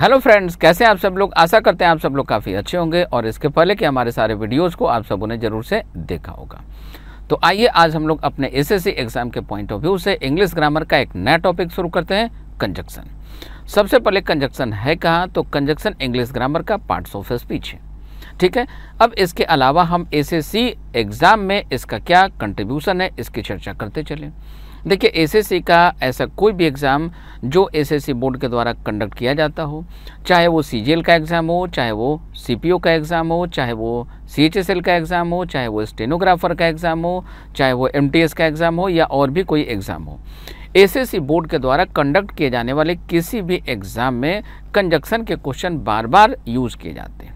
Hello friends कैसे आप सब लोग आशा करते हैं आप सब लोग काफ़ी अच्छे होंगे और इसके पहले कि हमारे सारे वीडियोस को आप सबों ने ज़रूर से देखा होगा तो आइए आज हम लोग अपने एसएससी एग्ज़ाम के पॉइंट ऑफ व्यू से इंग्लिश ग्रामर का एक नया टॉपिक शुरू करते हैं कंजक्शन सबसे पहले कंजक्शन है कहाँ तो कंजक्शन इंग्लिश ग्रामर का पार्ट्स ऑफ स्पीच है ठीक है अब इसके अलावा हम एस एग्ज़ाम में इसका क्या कंट्रीब्यूशन है इसकी चर्चा करते चलें देखिए एसएससी का ऐसा कोई भी एग्ज़ाम जो एसएससी बोर्ड के द्वारा कंडक्ट किया जाता हो चाहे वो सी का एग्ज़ाम हो चाहे वो सीपीओ का एग्ज़ाम हो चाहे वो सीएचएसएल का एग्ज़ाम हो चाहे वो स्टेनोग्राफर का एग्ज़ाम हो चाहे वो एमटीएस का एग्ज़ाम हो या और भी कोई एग्ज़ाम हो एसएससी बोर्ड के द्वारा कंडक्ट किए जाने वाले किसी भी एग्ज़ाम में कंजक्शन के क्वेश्चन बार बार यूज़ किए जाते हैं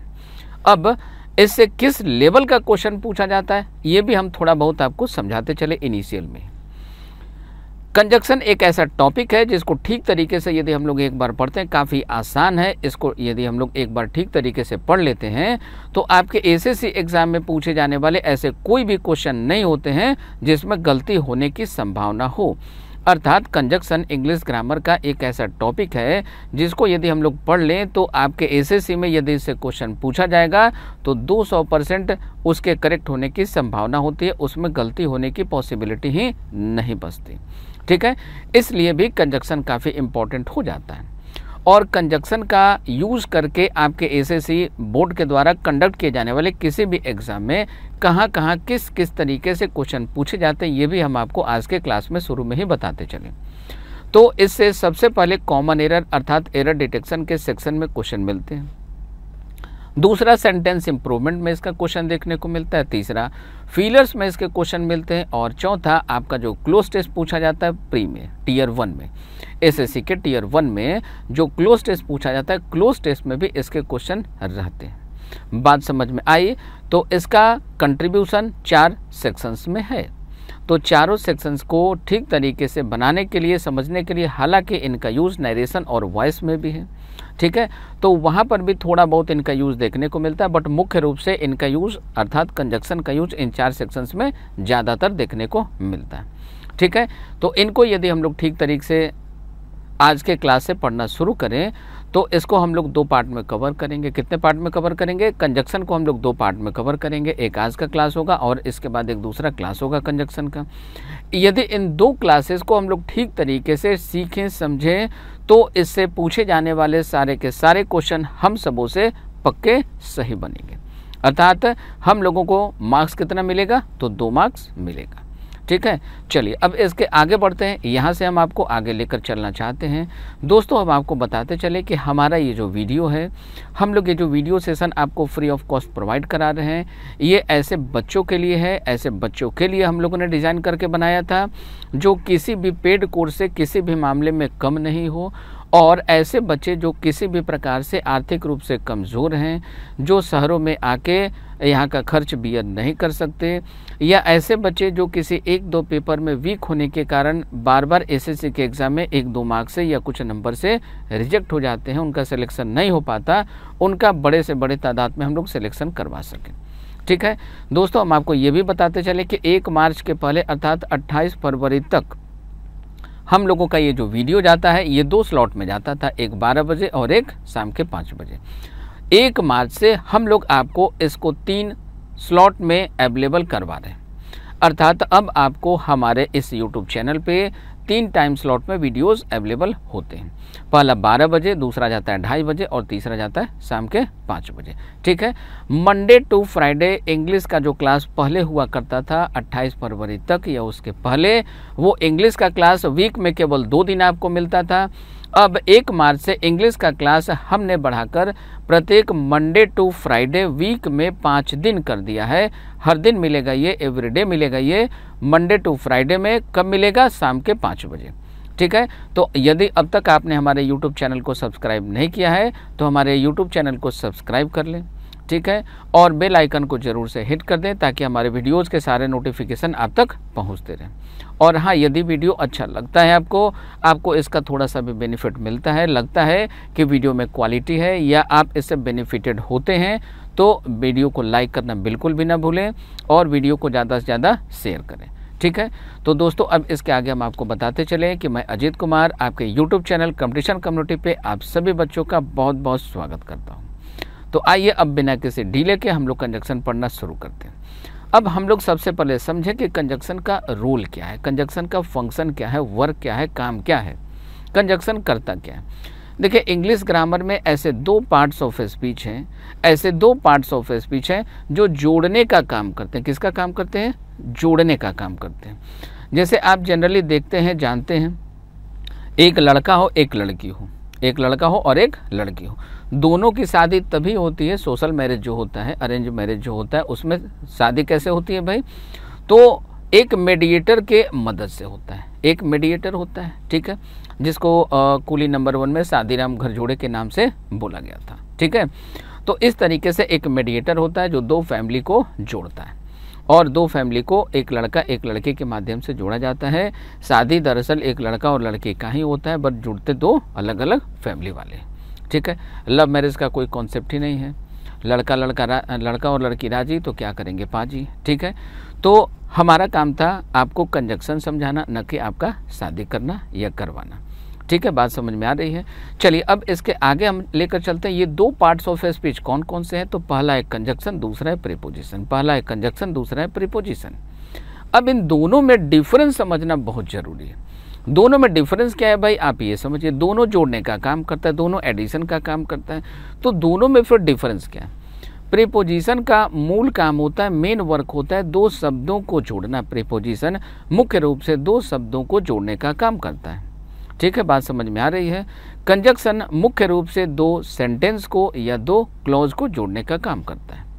अब इससे किस लेवल का क्वेश्चन पूछा जाता है ये भी हम थोड़ा बहुत आपको समझाते चले इनिशियल में कंजक्शन एक ऐसा टॉपिक है जिसको ठीक तरीके से यदि हम लोग एक बार पढ़ते हैं काफ़ी आसान है इसको यदि हम लोग एक बार ठीक तरीके से पढ़ लेते हैं तो आपके एसएससी एग्ज़ाम में पूछे जाने वाले ऐसे कोई भी क्वेश्चन नहीं होते हैं जिसमें गलती होने की संभावना हो अर्थात कंजक्शन इंग्लिश ग्रामर का एक ऐसा टॉपिक है जिसको यदि हम लोग पढ़ लें तो आपके एसएससी में यदि इससे क्वेश्चन पूछा जाएगा तो 200 परसेंट उसके करेक्ट होने की संभावना होती है उसमें गलती होने की पॉसिबिलिटी ही नहीं बचती ठीक है इसलिए भी कंजक्शन काफ़ी इम्पोर्टेंट हो जाता है और कंजक्शन का यूज़ करके आपके एसएससी बोर्ड के द्वारा कंडक्ट किए जाने वाले किसी भी एग्ज़ाम में कहाँ कहाँ किस किस तरीके से क्वेश्चन पूछे जाते हैं ये भी हम आपको आज के क्लास में शुरू में ही बताते चलें तो इससे सबसे पहले कॉमन एरर अर्थात एरर डिटेक्शन के सेक्शन में क्वेश्चन मिलते हैं दूसरा सेंटेंस इंप्रूवमेंट में इसका क्वेश्चन देखने को मिलता है तीसरा फीलर्स में इसके क्वेश्चन मिलते हैं और चौथा आपका जो क्लोज टेस्ट पूछा जाता है प्री में टीयर वन में एस के टीयर वन में जो क्लोज टेस्ट पूछा जाता है क्लोज टेस्ट में भी इसके क्वेश्चन रहते हैं बात समझ में आई तो इसका कंट्रीब्यूशन चार सेक्शंस में है तो चारों सेक्शंस को ठीक तरीके से बनाने के लिए समझने के लिए हालांकि इनका यूज़ नरेशन और वॉइस में भी है ठीक है तो वहाँ पर भी थोड़ा बहुत इनका यूज़ देखने को मिलता है बट मुख्य रूप से इनका यूज़ अर्थात कंजक्शन का यूज़ इन चार सेक्शंस में ज़्यादातर देखने को मिलता है ठीक है तो इनको यदि हम लोग ठीक तरीके से आज के क्लास से पढ़ना शुरू करें तो इसको हम लोग दो पार्ट में कवर करेंगे कितने पार्ट में कवर करेंगे कंजक्शन को हम लोग दो पार्ट में कवर करेंगे एक आज का क्लास होगा और इसके बाद एक दूसरा क्लास होगा कंजक्शन का यदि इन दो क्लासेस को हम लोग ठीक तरीके से सीखें समझें तो इससे पूछे जाने वाले सारे के सारे क्वेश्चन हम सबों से पक्के सही बनेंगे अर्थात हम लोगों को मार्क्स कितना मिलेगा तो दो मार्क्स मिलेगा ठीक है चलिए अब इसके आगे बढ़ते हैं यहाँ से हम आपको आगे लेकर चलना चाहते हैं दोस्तों अब आपको बताते चले कि हमारा ये जो वीडियो है हम लोग ये जो वीडियो सेशन आपको फ्री ऑफ कॉस्ट प्रोवाइड करा रहे हैं ये ऐसे बच्चों के लिए है ऐसे बच्चों के लिए हम लोगों ने डिज़ाइन करके बनाया था जो किसी भी पेड कोर्स से किसी भी मामले में कम नहीं हो और ऐसे बच्चे जो किसी भी प्रकार से आर्थिक रूप से कमज़ोर हैं जो शहरों में आके यहाँ का खर्च बियर नहीं कर सकते या ऐसे बच्चे जो किसी एक दो पेपर में वीक होने के कारण बार बार एसएससी के एग्ज़ाम में एक दो मार्क्स से या कुछ नंबर से रिजेक्ट हो जाते हैं उनका सिलेक्शन नहीं हो पाता उनका बड़े से बड़े तादाद में हम लोग सिलेक्शन करवा सकें ठीक है दोस्तों हम आपको ये भी बताते चले कि एक मार्च के पहले अर्थात अट्ठाईस फरवरी तक हम लोगों का ये जो वीडियो जाता है ये दो स्लॉट में जाता था एक बारह बजे और एक शाम के पाँच बजे एक मार्च से हम लोग आपको इसको तीन स्लॉट में अवेलेबल करवा रहे हैं अर्थात अब आपको हमारे इस यूट्यूब चैनल पे तीन टाइम स्लॉट में वीडियोस अवेलेबल होते हैं पहला बारह बजे दूसरा जाता है ढाई बजे और तीसरा जाता है शाम के पाँच बजे ठीक है मंडे टू फ्राइडे इंग्लिश का जो क्लास पहले हुआ करता था 28 फरवरी तक या उसके पहले वो इंग्लिश का क्लास वीक में केवल दो दिन आपको मिलता था अब एक मार्च से इंग्लिश का क्लास हमने बढ़ाकर प्रत्येक मंडे टू फ्राइडे वीक में पाँच दिन कर दिया है हर दिन मिलेगा ये एवरीडे मिलेगा ये मंडे टू फ्राइडे में कब मिलेगा शाम के पाँच बजे ठीक है तो यदि अब तक आपने हमारे यूट्यूब चैनल को सब्सक्राइब नहीं किया है तो हमारे यूट्यूब चैनल को सब्सक्राइब कर लें ठीक है और बेल आइकन को ज़रूर से हिट कर दें ताकि हमारे वीडियोज़ के सारे नोटिफिकेशन आप तक पहुँचते रहें और हाँ यदि वीडियो अच्छा लगता है आपको आपको इसका थोड़ा सा भी बेनिफिट मिलता है लगता है कि वीडियो में क्वालिटी है या आप इससे बेनिफिटेड होते हैं तो वीडियो को लाइक करना बिल्कुल भी ना भूलें और वीडियो को ज़्यादा से ज़्यादा शेयर करें ठीक है तो दोस्तों अब इसके आगे हम आपको बताते चले कि मैं अजीत कुमार आपके यूट्यूब चैनल कंपटीशन कम्युनिटी पे आप सभी बच्चों का बहुत बहुत स्वागत करता हूँ तो आइए अब बिना किसी डीले के हम लोग कंजक्शन पढ़ना शुरू करते हैं अब हम लोग सबसे पहले समझें कि कंजक्शन का रोल क्या है कंजक्शन का फंक्शन क्या है वर्क क्या है काम क्या है कंजक्शन करता क्या है देखिए इंग्लिश ग्रामर में ऐसे दो पार्ट्स ऑफ स्पीच हैं ऐसे दो पार्ट्स ऑफ स्पीच हैं जो जोड़ने का काम करते हैं किसका काम करते हैं जोड़ने का काम करते हैं जैसे आप जनरली देखते हैं जानते हैं एक लड़का हो एक लड़की हो एक लड़का हो और एक लड़की हो दोनों की शादी तभी होती है सोशल मैरिज जो होता है अरेंज मैरिज जो होता है उसमें शादी कैसे होती है भाई तो एक मेडिएटर के मदद से होता है एक मेडिएटर होता है ठीक है जिसको आ, कुली नंबर वन में शादीराम घरजोड़े के नाम से बोला गया था ठीक है तो इस तरीके से एक मेडिएटर होता है जो दो फैमिली को जोड़ता है और दो फैमिली को एक लड़का एक लड़के के माध्यम से जोड़ा जाता है शादी दरअसल एक लड़का और लड़के का ही होता है बट जुड़ते दो अलग अलग फैमिली वाले ठीक है लव मैरिज का कोई कॉन्सेप्ट ही नहीं है लड़का लड़का लड़का और लड़की राजी तो क्या करेंगे पाजी ठीक है तो हमारा काम था आपको कंजक्शन समझाना न कि आपका शादी करना या करवाना ठीक है बात समझ में आ रही है चलिए अब इसके आगे हम लेकर चलते हैं ये दो पार्ट्स ऑफ स्पीच कौन कौन से हैं तो पहला है कंजक्शन दूसरा है प्रीपोजिशन पहला है कंजक्शन दूसरा है प्रीपोजिशन अब इन दोनों में डिफरेंस समझना बहुत ज़रूरी है दोनों में डिफरेंस क्या है भाई आप ये समझिए दोनों जोड़ने का काम करता है दोनों एडिशन का काम करता है तो दोनों में फिर डिफरेंस क्या है प्रीपोजिशन का मूल काम होता है मेन वर्क होता है दो शब्दों को जोड़ना प्रीपोजिशन मुख्य रूप से दो शब्दों को जोड़ने का काम करता है ठीक है बात समझ में आ रही है कंजक्शन मुख्य रूप से दो सेंटेंस को या दो क्लॉज को जोड़ने का काम करता है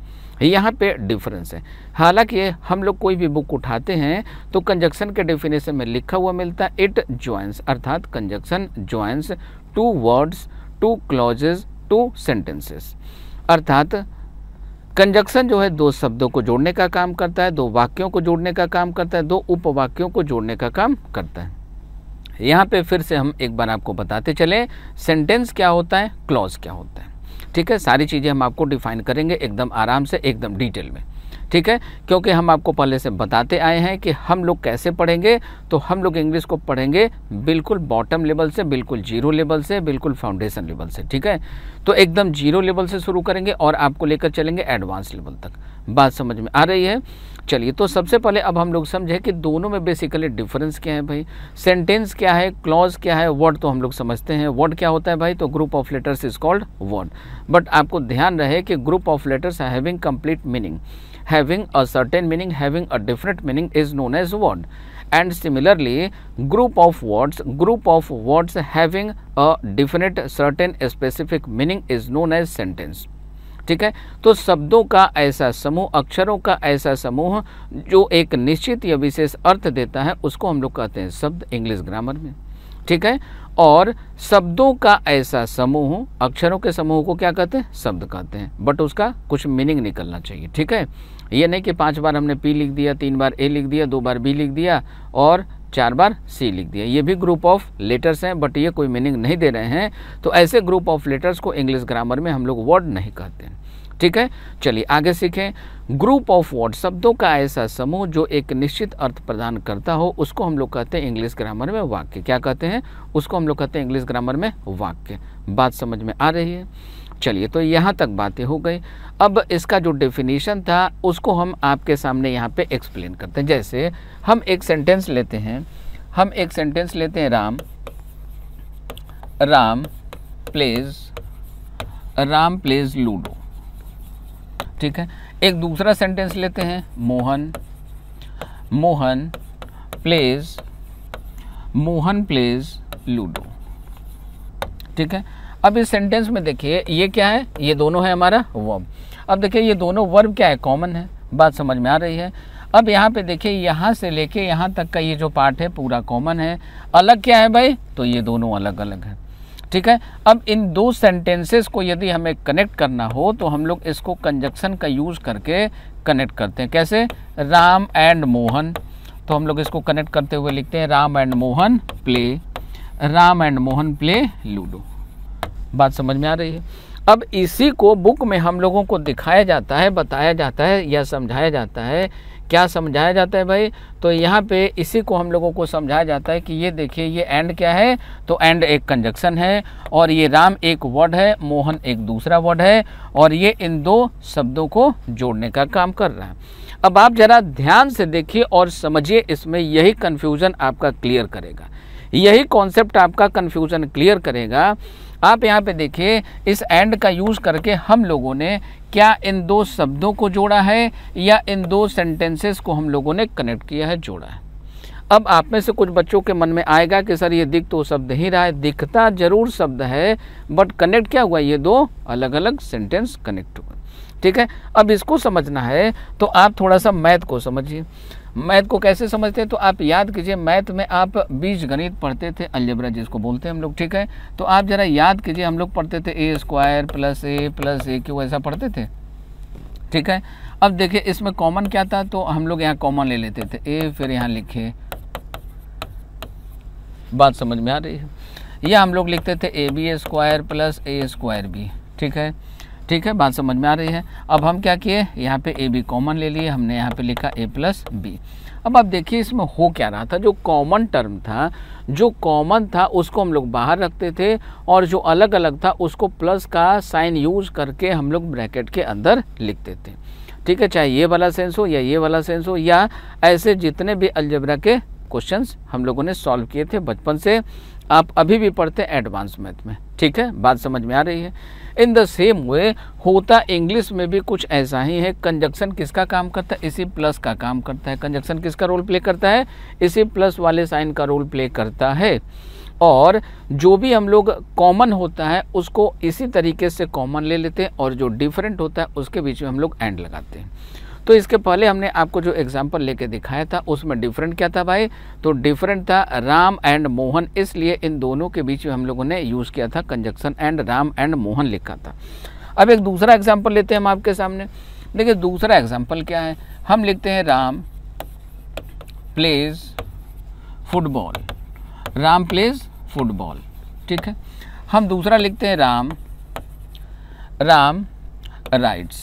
यहाँ पे डिफरेंस है हालांकि हम लोग कोई भी बुक उठाते हैं तो कंजक्शन के डेफिनेशन में लिखा हुआ मिलता है इट ज्वाइंस अर्थात conjunction joins two words two clauses two sentences अर्थात कंजक्शन जो है दो शब्दों को जोड़ने का काम करता है दो वाक्यों को जोड़ने का काम करता है दो उपवाक्यों को जोड़ने का काम करता है यहाँ पे फिर से हम एक बार आपको बताते चले सेंटेंस क्या होता है क्लॉज क्या होता है ठीक है सारी चीज़ें हम आपको डिफाइन करेंगे एकदम आराम से एकदम डिटेल में ठीक है क्योंकि हम आपको पहले से बताते आए हैं कि हम लोग कैसे पढ़ेंगे तो हम लोग इंग्लिश को पढ़ेंगे बिल्कुल बॉटम लेवल से बिल्कुल जीरो लेवल से बिल्कुल फाउंडेशन लेवल से ठीक है तो एकदम जीरो लेवल से शुरू करेंगे और आपको लेकर चलेंगे एडवांस लेवल तक बात समझ में आ रही है चलिए तो सबसे पहले अब हम लोग समझे कि दोनों में बेसिकली डिफरेंस क्या है भाई सेंटेंस क्या है क्लॉज क्या है वर्ड तो हम लोग समझते हैं वर्ड क्या होता है भाई तो group of letters is called word but आपको ध्यान रहे कि group of letters having complete meaning having a certain meaning having a different meaning is known as word and similarly group of words group of words having a different certain specific meaning is known as sentence ठीक है तो शब्दों का ऐसा समूह अक्षरों का ऐसा समूह जो एक निश्चित या विशेष अर्थ देता है उसको हम लोग कहते हैं शब्द इंग्लिश ग्रामर में ठीक है और शब्दों का ऐसा समूह अक्षरों के समूह को क्या कहते हैं शब्द कहते हैं बट उसका कुछ मीनिंग निकलना चाहिए ठीक है ये नहीं कि पांच बार हमने पी लिख दिया तीन बार ए लिख दिया दो बार बी लिख दिया और चार बार सी लिख दिया ये भी ग्रुप ऑफ लेटर्स हैं बट ये कोई मीनिंग नहीं दे रहे हैं तो ऐसे ग्रुप ऑफ लेटर्स को इंग्लिश ग्रामर में हम लोग वर्ड नहीं कहते हैं ठीक है चलिए आगे सीखें ग्रुप ऑफ वर्ड शब्दों का ऐसा समूह जो एक निश्चित अर्थ प्रदान करता हो उसको हम लोग कहते हैं इंग्लिश ग्रामर में वाक्य क्या कहते हैं उसको हम लोग कहते हैं इंग्लिश ग्रामर में वाक्य बात समझ में आ रही है चलिए तो यहाँ तक बातें हो गई अब इसका जो डेफिनेशन था उसको हम आपके सामने यहाँ पे एक्सप्लेन करते हैं जैसे हम एक सेंटेंस लेते हैं हम एक सेंटेंस लेते हैं Ram Ram plays Ram plays ludo ठीक है एक दूसरा सेंटेंस लेते हैं Mohan Mohan plays Mohan plays ludo ठीक है अब इस सेंटेंस में देखिए ये क्या है ये दोनों है हमारा वर्ब अब देखिए ये दोनों वर्ब क्या है कॉमन है बात समझ में आ रही है अब यहाँ पे देखिए यहाँ से लेके यहाँ तक का ये जो पार्ट है पूरा कॉमन है अलग क्या है भाई तो ये दोनों अलग अलग है ठीक है अब इन दो सेंटेंसेस को यदि हमें कनेक्ट करना हो तो हम लोग इसको कंजक्शन का यूज़ करके कनेक्ट करते हैं कैसे राम एंड मोहन तो हम लोग इसको कनेक्ट करते हुए लिखते हैं Ram and Mohan play Ram and Mohan play ludo बात समझ में आ रही है अब इसी को बुक में हम लोगों को दिखाया जाता है बताया जाता है या समझाया जाता है क्या समझाया जाता है भाई तो यहाँ पे इसी को हम लोगों को समझाया जाता है कि ये देखिए ये एंड क्या है तो एंड एक कंजक्शन है और ये राम एक वर्ड है मोहन एक दूसरा वर्ड है और ये इन दो शब्दों को जोड़ने का काम कर रहा है अब आप ज़रा ध्यान से देखिए और समझिए इसमें यही कन्फ्यूज़न आपका क्लियर करेगा यही कॉन्सेप्ट आपका कन्फ्यूज़न क्लियर करेगा आप यहाँ पे देखिए इस एंड का यूज़ करके हम लोगों ने क्या इन दो शब्दों को जोड़ा है या इन दो सेंटेंसेस को हम लोगों ने कनेक्ट किया है जोड़ा है अब आप में से कुछ बच्चों के मन में आएगा कि सर ये दिख तो शब्द ही रहा है दिखता जरूर शब्द है बट कनेक्ट क्या हुआ ये दो अलग अलग सेंटेंस कनेक्ट हुआ ठीक है अब इसको समझना है तो आप थोड़ा सा मैथ को समझिए मैथ को कैसे समझते हैं तो आप याद कीजिए मैथ में आप बीज गणित पढ़ते थे अलजेब्रा जिसको बोलते हैं हम लोग ठीक है तो आप ज़रा याद कीजिए हम लोग पढ़ते थे A square plus A plus A क्यों ऐसा पढ़ते थे ठीक है अब देखिए इसमें कॉमन क्या था तो हम लोग यहाँ कॉमन ले लेते थे ए फिर यहाँ लिखे बात समझ में आ रही है यह हम लोग लिखते थे A B square plus A square B ठीक है ठीक है बात समझ में आ रही है अब हम क्या किए यहाँ पे ए बी कॉमन ले लिए हमने यहाँ पे लिखा ए प्लस बी अब आप देखिए इसमें हो क्या रहा था जो कॉमन टर्म था जो कॉमन था उसको हम लोग बाहर रखते थे और जो अलग अलग था उसको प्लस का साइन यूज करके हम लोग ब्रैकेट के अंदर लिखते थे ठीक है चाहे ये वाला सेंस हो या ये वाला सेंस हो या ऐसे जितने भी अलजबरा के क्वेश्चंस हम लोगों ने सॉल्व किए थे बचपन से आप अभी भी पढ़ते एडवांस मैथ में ठीक है बात समझ में आ रही है इन द सेम वे होता इंग्लिश में भी कुछ ऐसा ही है कंजक्शन किसका काम करता है इसी प्लस का काम करता है कंजक्शन किसका रोल प्ले करता है इसी प्लस वाले साइन का रोल प्ले करता है और जो भी हम लोग कॉमन होता है उसको इसी तरीके से कॉमन ले लेते हैं और जो डिफरेंट होता है उसके बीच में हम लोग एंड लगाते हैं तो इसके पहले हमने आपको जो एग्जाम्पल लेके दिखाया था उसमें डिफरेंट क्या था भाई तो डिफरेंट था राम एंड मोहन इसलिए इन दोनों के बीच में हम लोगों ने यूज़ किया था conjunction and Ram and Mohan लिखा था अब एक दूसरा एग्जाम्पल लेते हैं हम आपके सामने देखिए दूसरा एग्जाम्पल क्या है हम लिखते हैं Ram plays football Ram plays football ठीक है हम दूसरा लिखते हैं राम राम राइट्स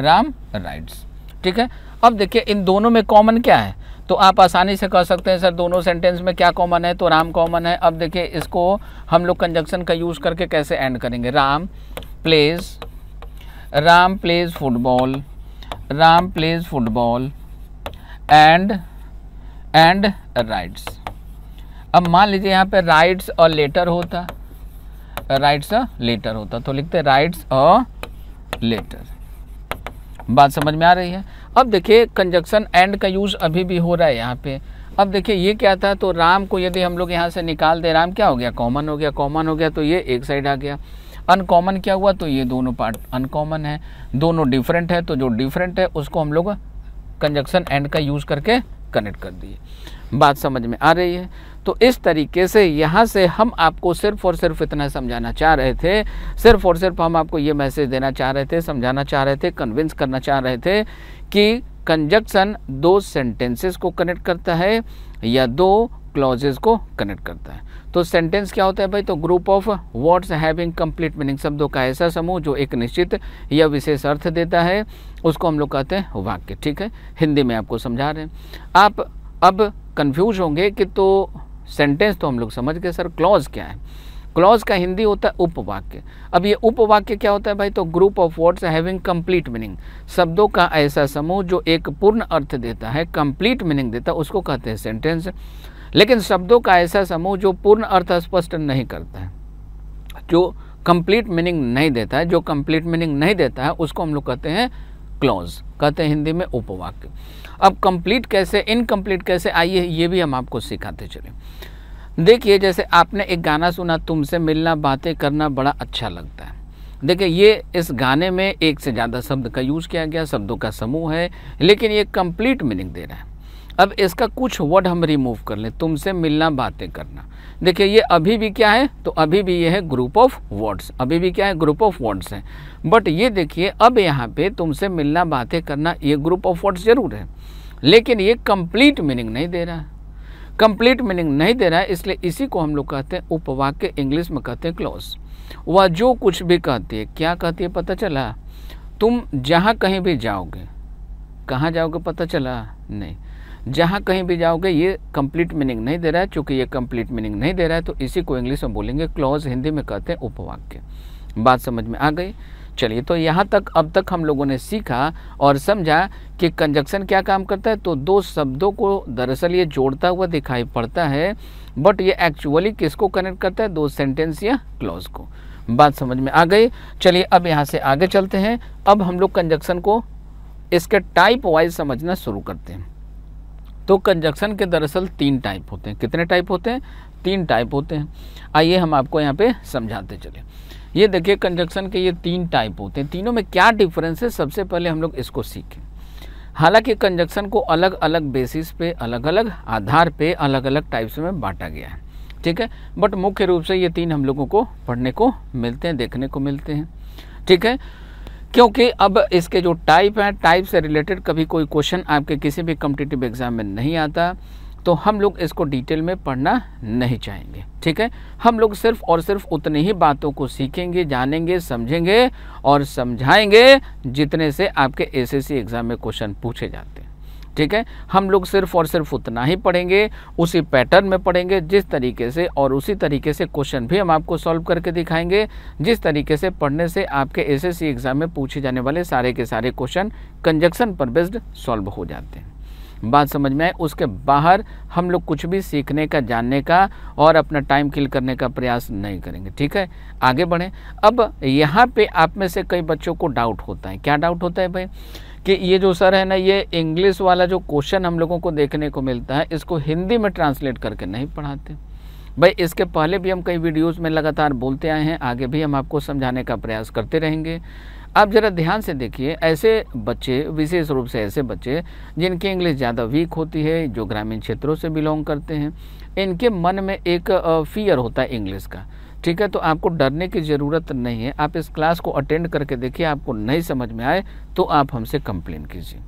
राम राइट्स ठीक है अब देखिए इन दोनों में कॉमन क्या है तो आप आसानी से कह सकते हैं सर दोनों सेंटेंस में क्या कॉमन है तो राम कॉमन है अब देखिए इसको हम लोग कंजक्शन का यूज़ करके कैसे एंड करेंगे Ram plays Ram plays football Ram plays football and and writes अब मान लीजिए यहाँ पे राइट्स और लेटर होता राइट्स अ लेटर होता तो लिखते राइट्स अ लेटर बात समझ में आ रही है अब देखिए कंजक्शन एंड का यूज़ अभी भी हो रहा है यहाँ पे अब देखिए ये क्या था तो राम को यदि हम लोग यहाँ से निकाल दें राम क्या हो गया कॉमन हो गया कॉमन हो गया तो ये एक साइड आ गया अनकॉमन क्या हुआ तो ये दोनों पार्ट अनकॉमन है दोनों डिफरेंट है तो जो डिफरेंट है उसको हम लोग कंजक्शन एंड का यूज़ करके कनेक्ट कर दिए बात समझ में आ रही है तो इस तरीके से यहाँ से हम आपको सिर्फ और सिर्फ इतना समझाना चाह रहे थे सिर्फ और सिर्फ हम आपको ये मैसेज देना चाह रहे थे समझाना चाह रहे थे कन्विंस करना चाह रहे थे कि कंजक्शन दो सेंटेंसेस को कनेक्ट करता है या दो क्लॉजेस को कनेक्ट करता है तो सेंटेंस क्या होता है भाई तो group of words having complete meaning शब्दों का ऐसा समूह जो एक निश्चित या विशेष अर्थ देता है उसको हम लोग कहते हैं वाक्य ठीक है हिंदी में आपको समझा रहे हैं आप अब कंफ्यूज होंगे कि तो सेंटेंस तो हम लोग समझ गए सर क्लॉज क्या है क्लॉज का हिंदी होता है उपवाक्य अब ये उपवाक्य क्या होता है भाई तो group of words having complete meaning शब्दों का ऐसा समूह जो एक पूर्ण अर्थ देता है कंप्लीट मीनिंग देता है उसको कहते हैं सेंटेंस लेकिन शब्दों का ऐसा समूह जो पूर्ण अर्थ स्पष्ट नहीं करता है जो कंप्लीट मीनिंग नहीं देता है जो कंप्लीट मीनिंग नहीं देता है उसको हम लोग कहते हैं क्लॉज कहते हैं हिंदी में उपवाक्य अब कंप्लीट कैसे इनकम्प्लीट कैसे आइए ये भी हम आपको सिखाते चले देखिए जैसे आपने एक गाना सुना तुमसे मिलना बातें करना बड़ा अच्छा लगता है देखिए ये इस गाने में एक से ज़्यादा शब्द का यूज़ किया गया शब्दों का समूह है लेकिन ये कंप्लीट मीनिंग दे रहा है अब इसका कुछ वर्ड हम रिमूव कर लें तुमसे मिलना बातें करना देखिए ये अभी भी क्या है तो अभी भी ये है ग्रुप ऑफ वर्ड्स अभी भी क्या है ग्रुप ऑफ वर्ड्स है बट ये देखिए अब यहाँ पे तुमसे मिलना बातें करना ये ग्रुप ऑफ वर्ड्स जरूर है लेकिन ये कंप्लीट मीनिंग नहीं दे रहा है कंप्लीट मीनिंग नहीं दे रहा है इसलिए इसी को हम लोग कहते हैं उपवाक्य इंग्लिश में कहते हैं क्लोज वह जो कुछ भी कहती है क्या कहती है पता चला तुम जहाँ कहीं भी जाओगे कहाँ जाओगे पता चला नहीं जहाँ कहीं भी जाओगे ये कंप्लीट मीनिंग नहीं दे रहा है चूँकि ये कंप्लीट मीनिंग नहीं दे रहा है तो इसी को इंग्लिश में बोलेंगे क्लॉज हिंदी में कहते हैं उपवाक्य बात समझ में आ गई चलिए तो यहाँ तक अब तक हम लोगों ने सीखा और समझा कि कंजक्शन क्या काम करता है तो दो शब्दों को दरअसल ये जोड़ता हुआ दिखाई पड़ता है बट ये एक्चुअली किसको कनेक्ट करता है दो सेंटेंस या क्लॉज को बात समझ में आ गई चलिए अब यहाँ से आगे चलते हैं अब हम लोग कंजक्शन को इसके टाइप वाइज समझना शुरू करते हैं तो कंजक्शन के दरअसल तीन टाइप होते हैं कितने टाइप होते हैं तीन टाइप होते हैं आइए हम आपको यहाँ पे समझाते चले ये देखिए कंजक्शन के ये तीन टाइप होते हैं तीनों में क्या डिफरेंस है सबसे पहले हम लोग इसको सीखें हालांकि कंजक्शन को अलग अलग बेसिस पे अलग अलग आधार पे अलग अलग टाइप्स में बांटा गया है ठीक है बट मुख्य रूप से ये तीन हम लोगों को पढ़ने को मिलते हैं देखने को मिलते हैं ठीक है क्योंकि अब इसके जो टाइप हैं टाइप से रिलेटेड कभी कोई क्वेश्चन आपके किसी भी कम्पिटेटिव एग्ज़ाम में नहीं आता तो हम लोग इसको डिटेल में पढ़ना नहीं चाहेंगे ठीक है हम लोग सिर्फ और सिर्फ उतनी ही बातों को सीखेंगे जानेंगे समझेंगे और समझाएंगे जितने से आपके एसएससी एग्ज़ाम में क्वेश्चन पूछे जाते हैं ठीक है हम लोग सिर्फ और सिर्फ उतना ही पढ़ेंगे उसी पैटर्न में पढ़ेंगे जिस तरीके से और उसी तरीके से क्वेश्चन भी हम आपको सॉल्व करके दिखाएंगे जिस तरीके से पढ़ने से आपके एसएससी एग्ज़ाम में पूछे जाने वाले सारे के सारे क्वेश्चन कंजक्शन पर बेस्ड सॉल्व हो जाते हैं बात समझ में आए उसके बाहर हम लोग कुछ भी सीखने का जानने का और अपना टाइम किल करने का प्रयास नहीं करेंगे ठीक है आगे बढ़ें अब यहाँ पे आप में से कई बच्चों को डाउट होता है क्या डाउट होता है भाई कि ये जो सर है ना ये इंग्लिश वाला जो क्वेश्चन हम लोगों को देखने को मिलता है इसको हिंदी में ट्रांसलेट करके नहीं पढ़ाते भाई इसके पहले भी हम कई वीडियोस में लगातार बोलते आए हैं आगे भी हम आपको समझाने का प्रयास करते रहेंगे आप ज़रा ध्यान से देखिए ऐसे बच्चे विशेष रूप से ऐसे बच्चे जिनकी इंग्लिश ज़्यादा वीक होती है जो ग्रामीण क्षेत्रों से बिलोंग करते हैं इनके मन में एक फियर होता है इंग्लिश का ठीक है तो आपको डरने की ज़रूरत नहीं है आप इस क्लास को अटेंड करके देखिए आपको नहीं समझ में आए तो आप हमसे कंप्लेन कीजिए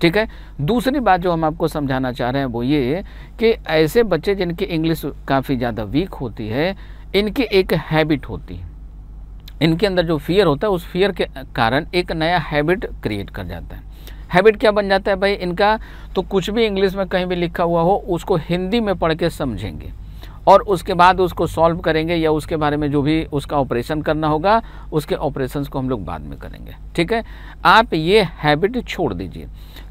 ठीक है दूसरी बात जो हम आपको समझाना चाह रहे हैं वो ये कि ऐसे बच्चे जिनकी इंग्लिश काफ़ी ज़्यादा वीक होती है इनकी एक हैबिट होती है इनके अंदर जो फियर होता है उस फियर के कारण एक नया हैबिट क्रिएट कर जाता है हैबिट क्या बन जाता है भाई इनका तो कुछ भी इंग्लिश में कहीं भी लिखा हुआ हो उसको हिंदी में पढ़ के समझेंगे और उसके बाद उसको सॉल्व करेंगे या उसके बारे में जो भी उसका ऑपरेशन करना होगा उसके ऑपरेशंस को हम लोग बाद में करेंगे ठीक है आप ये हैबिट छोड़ दीजिए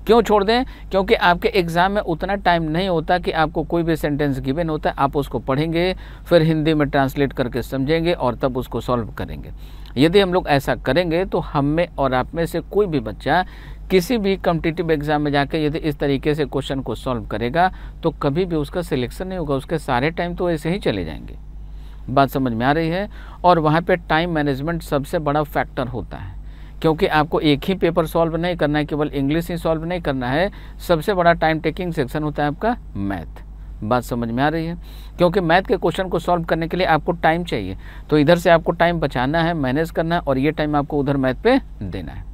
क्यों छोड़ दें क्योंकि आपके एग्ज़ाम में उतना टाइम नहीं होता कि आपको कोई भी सेंटेंस गिवन होता है आप उसको पढ़ेंगे फिर हिंदी में ट्रांसलेट करके समझेंगे और तब उसको सॉल्व करेंगे यदि हम लोग ऐसा करेंगे तो हम में और आप में से कोई भी बच्चा किसी भी कम्पिटिटिव एग्जाम में जाकर यदि इस तरीके से क्वेश्चन को सॉल्व करेगा तो कभी भी उसका सिलेक्शन नहीं होगा उसके सारे टाइम तो ऐसे ही चले जाएंगे बात समझ में आ रही है और वहाँ पे टाइम मैनेजमेंट सबसे बड़ा फैक्टर होता है क्योंकि आपको एक ही पेपर सॉल्व नहीं करना है केवल इंग्लिश ही सॉल्व नहीं करना है सबसे बड़ा टाइम टेकिंग सेक्शन होता है आपका मैथ बात समझ में आ रही है क्योंकि मैथ के क्वेश्चन को सॉल्व करने के लिए आपको टाइम चाहिए तो इधर से आपको टाइम बचाना है मैनेज करना है और ये टाइम आपको उधर मैथ पे देना है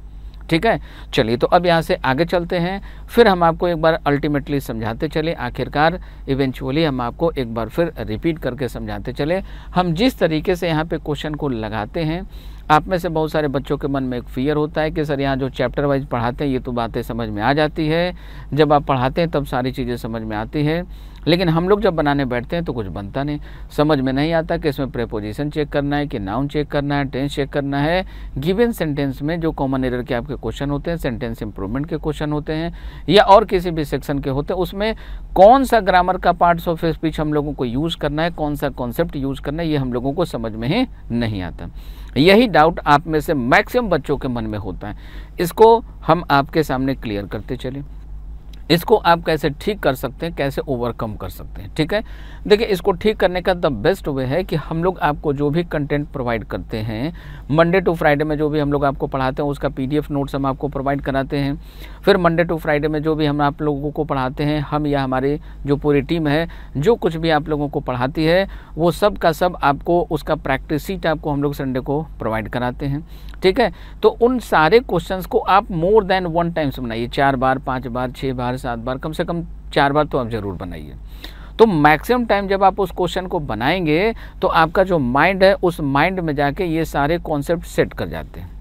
ठीक है चलिए तो अब यहाँ से आगे चलते हैं फिर हम आपको एक बार अल्टीमेटली समझाते चले आखिरकार इवेंचुअली हम आपको एक बार फिर रिपीट करके समझाते चले हम जिस तरीके से यहाँ पे क्वेश्चन को लगाते हैं आप में से बहुत सारे बच्चों के मन में एक फियर होता है कि सर यहाँ जो चैप्टर वाइज पढ़ाते हैं ये तो बातें समझ में आ जाती है जब आप पढ़ाते हैं तब सारी चीज़ें समझ में आती है लेकिन हम लोग जब बनाने बैठते हैं तो कुछ बनता नहीं समझ में नहीं आता कि इसमें प्रेपोजिशन चेक करना है कि नाउन चेक करना है टेंस चेक करना है गिवन सेंटेंस में जो कॉमन एरर के आपके क्वेश्चन होते हैं सेंटेंस इंप्रूवमेंट के क्वेश्चन होते हैं या और किसी भी सेक्शन के होते हैं उसमें कौन सा ग्रामर का पार्ट्स ऑफ स्पीच हम लोगों को यूज़ करना है कौन सा कॉन्सेप्ट यूज़ करना है ये हम लोगों को समझ में ही नहीं आता यही डाउट आप में से मैक्सिमम बच्चों के मन में होता है इसको हम आपके सामने क्लियर करते चलें इसको आप कैसे ठीक कर सकते हैं कैसे ओवरकम कर सकते हैं ठीक है देखिए इसको ठीक करने का द बेस्ट वे है कि हम लोग आपको जो भी कंटेंट प्रोवाइड करते हैं मंडे टू फ्राइडे में जो भी हम लोग आपको पढ़ाते हैं उसका पीडीएफ नोट्स हम आपको प्रोवाइड कराते हैं फिर मंडे टू फ्राइडे में जो भी हम आप लोगों को पढ़ाते हैं हम या हमारी जो पूरी टीम है जो कुछ भी आप लोगों को पढ़ाती है वो सब का सब आपको उसका प्रैक्टिस सीट आपको हम लोग संडे को प्रोवाइड कराते हैं ठीक है तो उन सारे क्वेश्चंस को आप मोर देन वन टाइम्स बनाइए चार बार पांच बार छः बार सात बार कम से कम चार बार तो आप ज़रूर बनाइए तो मैक्सिमम टाइम जब आप उस क्वेश्चन को बनाएंगे तो आपका जो माइंड है उस माइंड में जाके ये सारे कॉन्सेप्ट सेट कर जाते हैं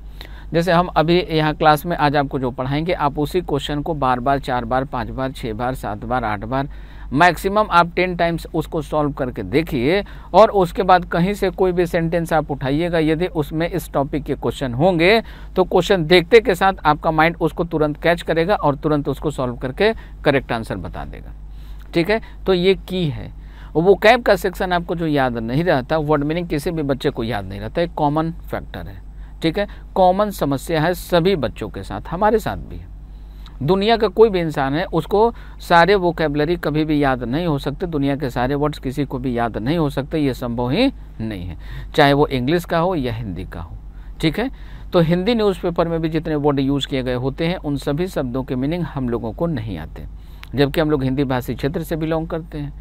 जैसे हम अभी यहाँ क्लास में आज आपको जो पढ़ाएंगे आप उसी क्वेश्चन को बार बार चार बार पाँच बार छः बार सात बार आठ बार मैक्सिमम आप टेन टाइम्स उसको सॉल्व करके देखिए और उसके बाद कहीं से कोई भी सेंटेंस आप उठाइएगा यदि उसमें इस टॉपिक के क्वेश्चन होंगे तो क्वेश्चन देखते के साथ आपका माइंड उसको तुरंत कैच करेगा और तुरंत उसको सॉल्व करके करेक्ट आंसर बता देगा ठीक है तो ये की है वो कैब का सेक्शन आपको जो याद नहीं रहता वर्ड मीनिंग किसी भी बच्चे को याद नहीं रहता एक कॉमन फैक्टर है ठीक है कॉमन समस्या है सभी बच्चों के साथ हमारे साथ भी दुनिया का कोई भी इंसान है उसको सारे वोकेबलरी कभी भी याद नहीं हो सकते दुनिया के सारे वर्ड्स किसी को भी याद नहीं हो सकते ये संभव ही नहीं है चाहे वो इंग्लिश का हो या हिंदी का हो ठीक है तो हिंदी न्यूज़पेपर में भी जितने वर्ड यूज़ किए गए होते हैं उन सभी शब्दों के मीनिंग हम लोगों को नहीं आते जबकि हम लोग हिंदी भाषी क्षेत्र से बिलोंग करते हैं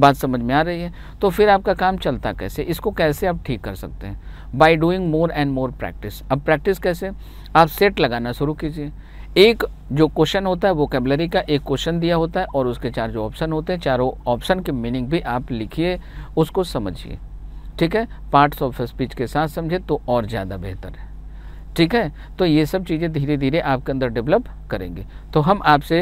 बात समझ में आ रही है तो फिर आपका काम चलता कैसे इसको कैसे आप ठीक कर सकते हैं by doing more and more practice अब प्रैक्टिस कैसे आप सेट लगाना शुरू कीजिए एक जो क्वेश्चन होता है वो कैबलरी का एक क्वेश्चन दिया होता है और उसके चार जो ऑप्शन होते हैं चारों ऑप्शन के मीनिंग भी आप लिखिए उसको समझिए ठीक है पार्ट्स ऑफ स्पीच के साथ समझे तो और ज़्यादा बेहतर है ठीक है तो ये सब चीज़ें धीरे धीरे आपके अंदर डेवलप करेंगे तो हम आपसे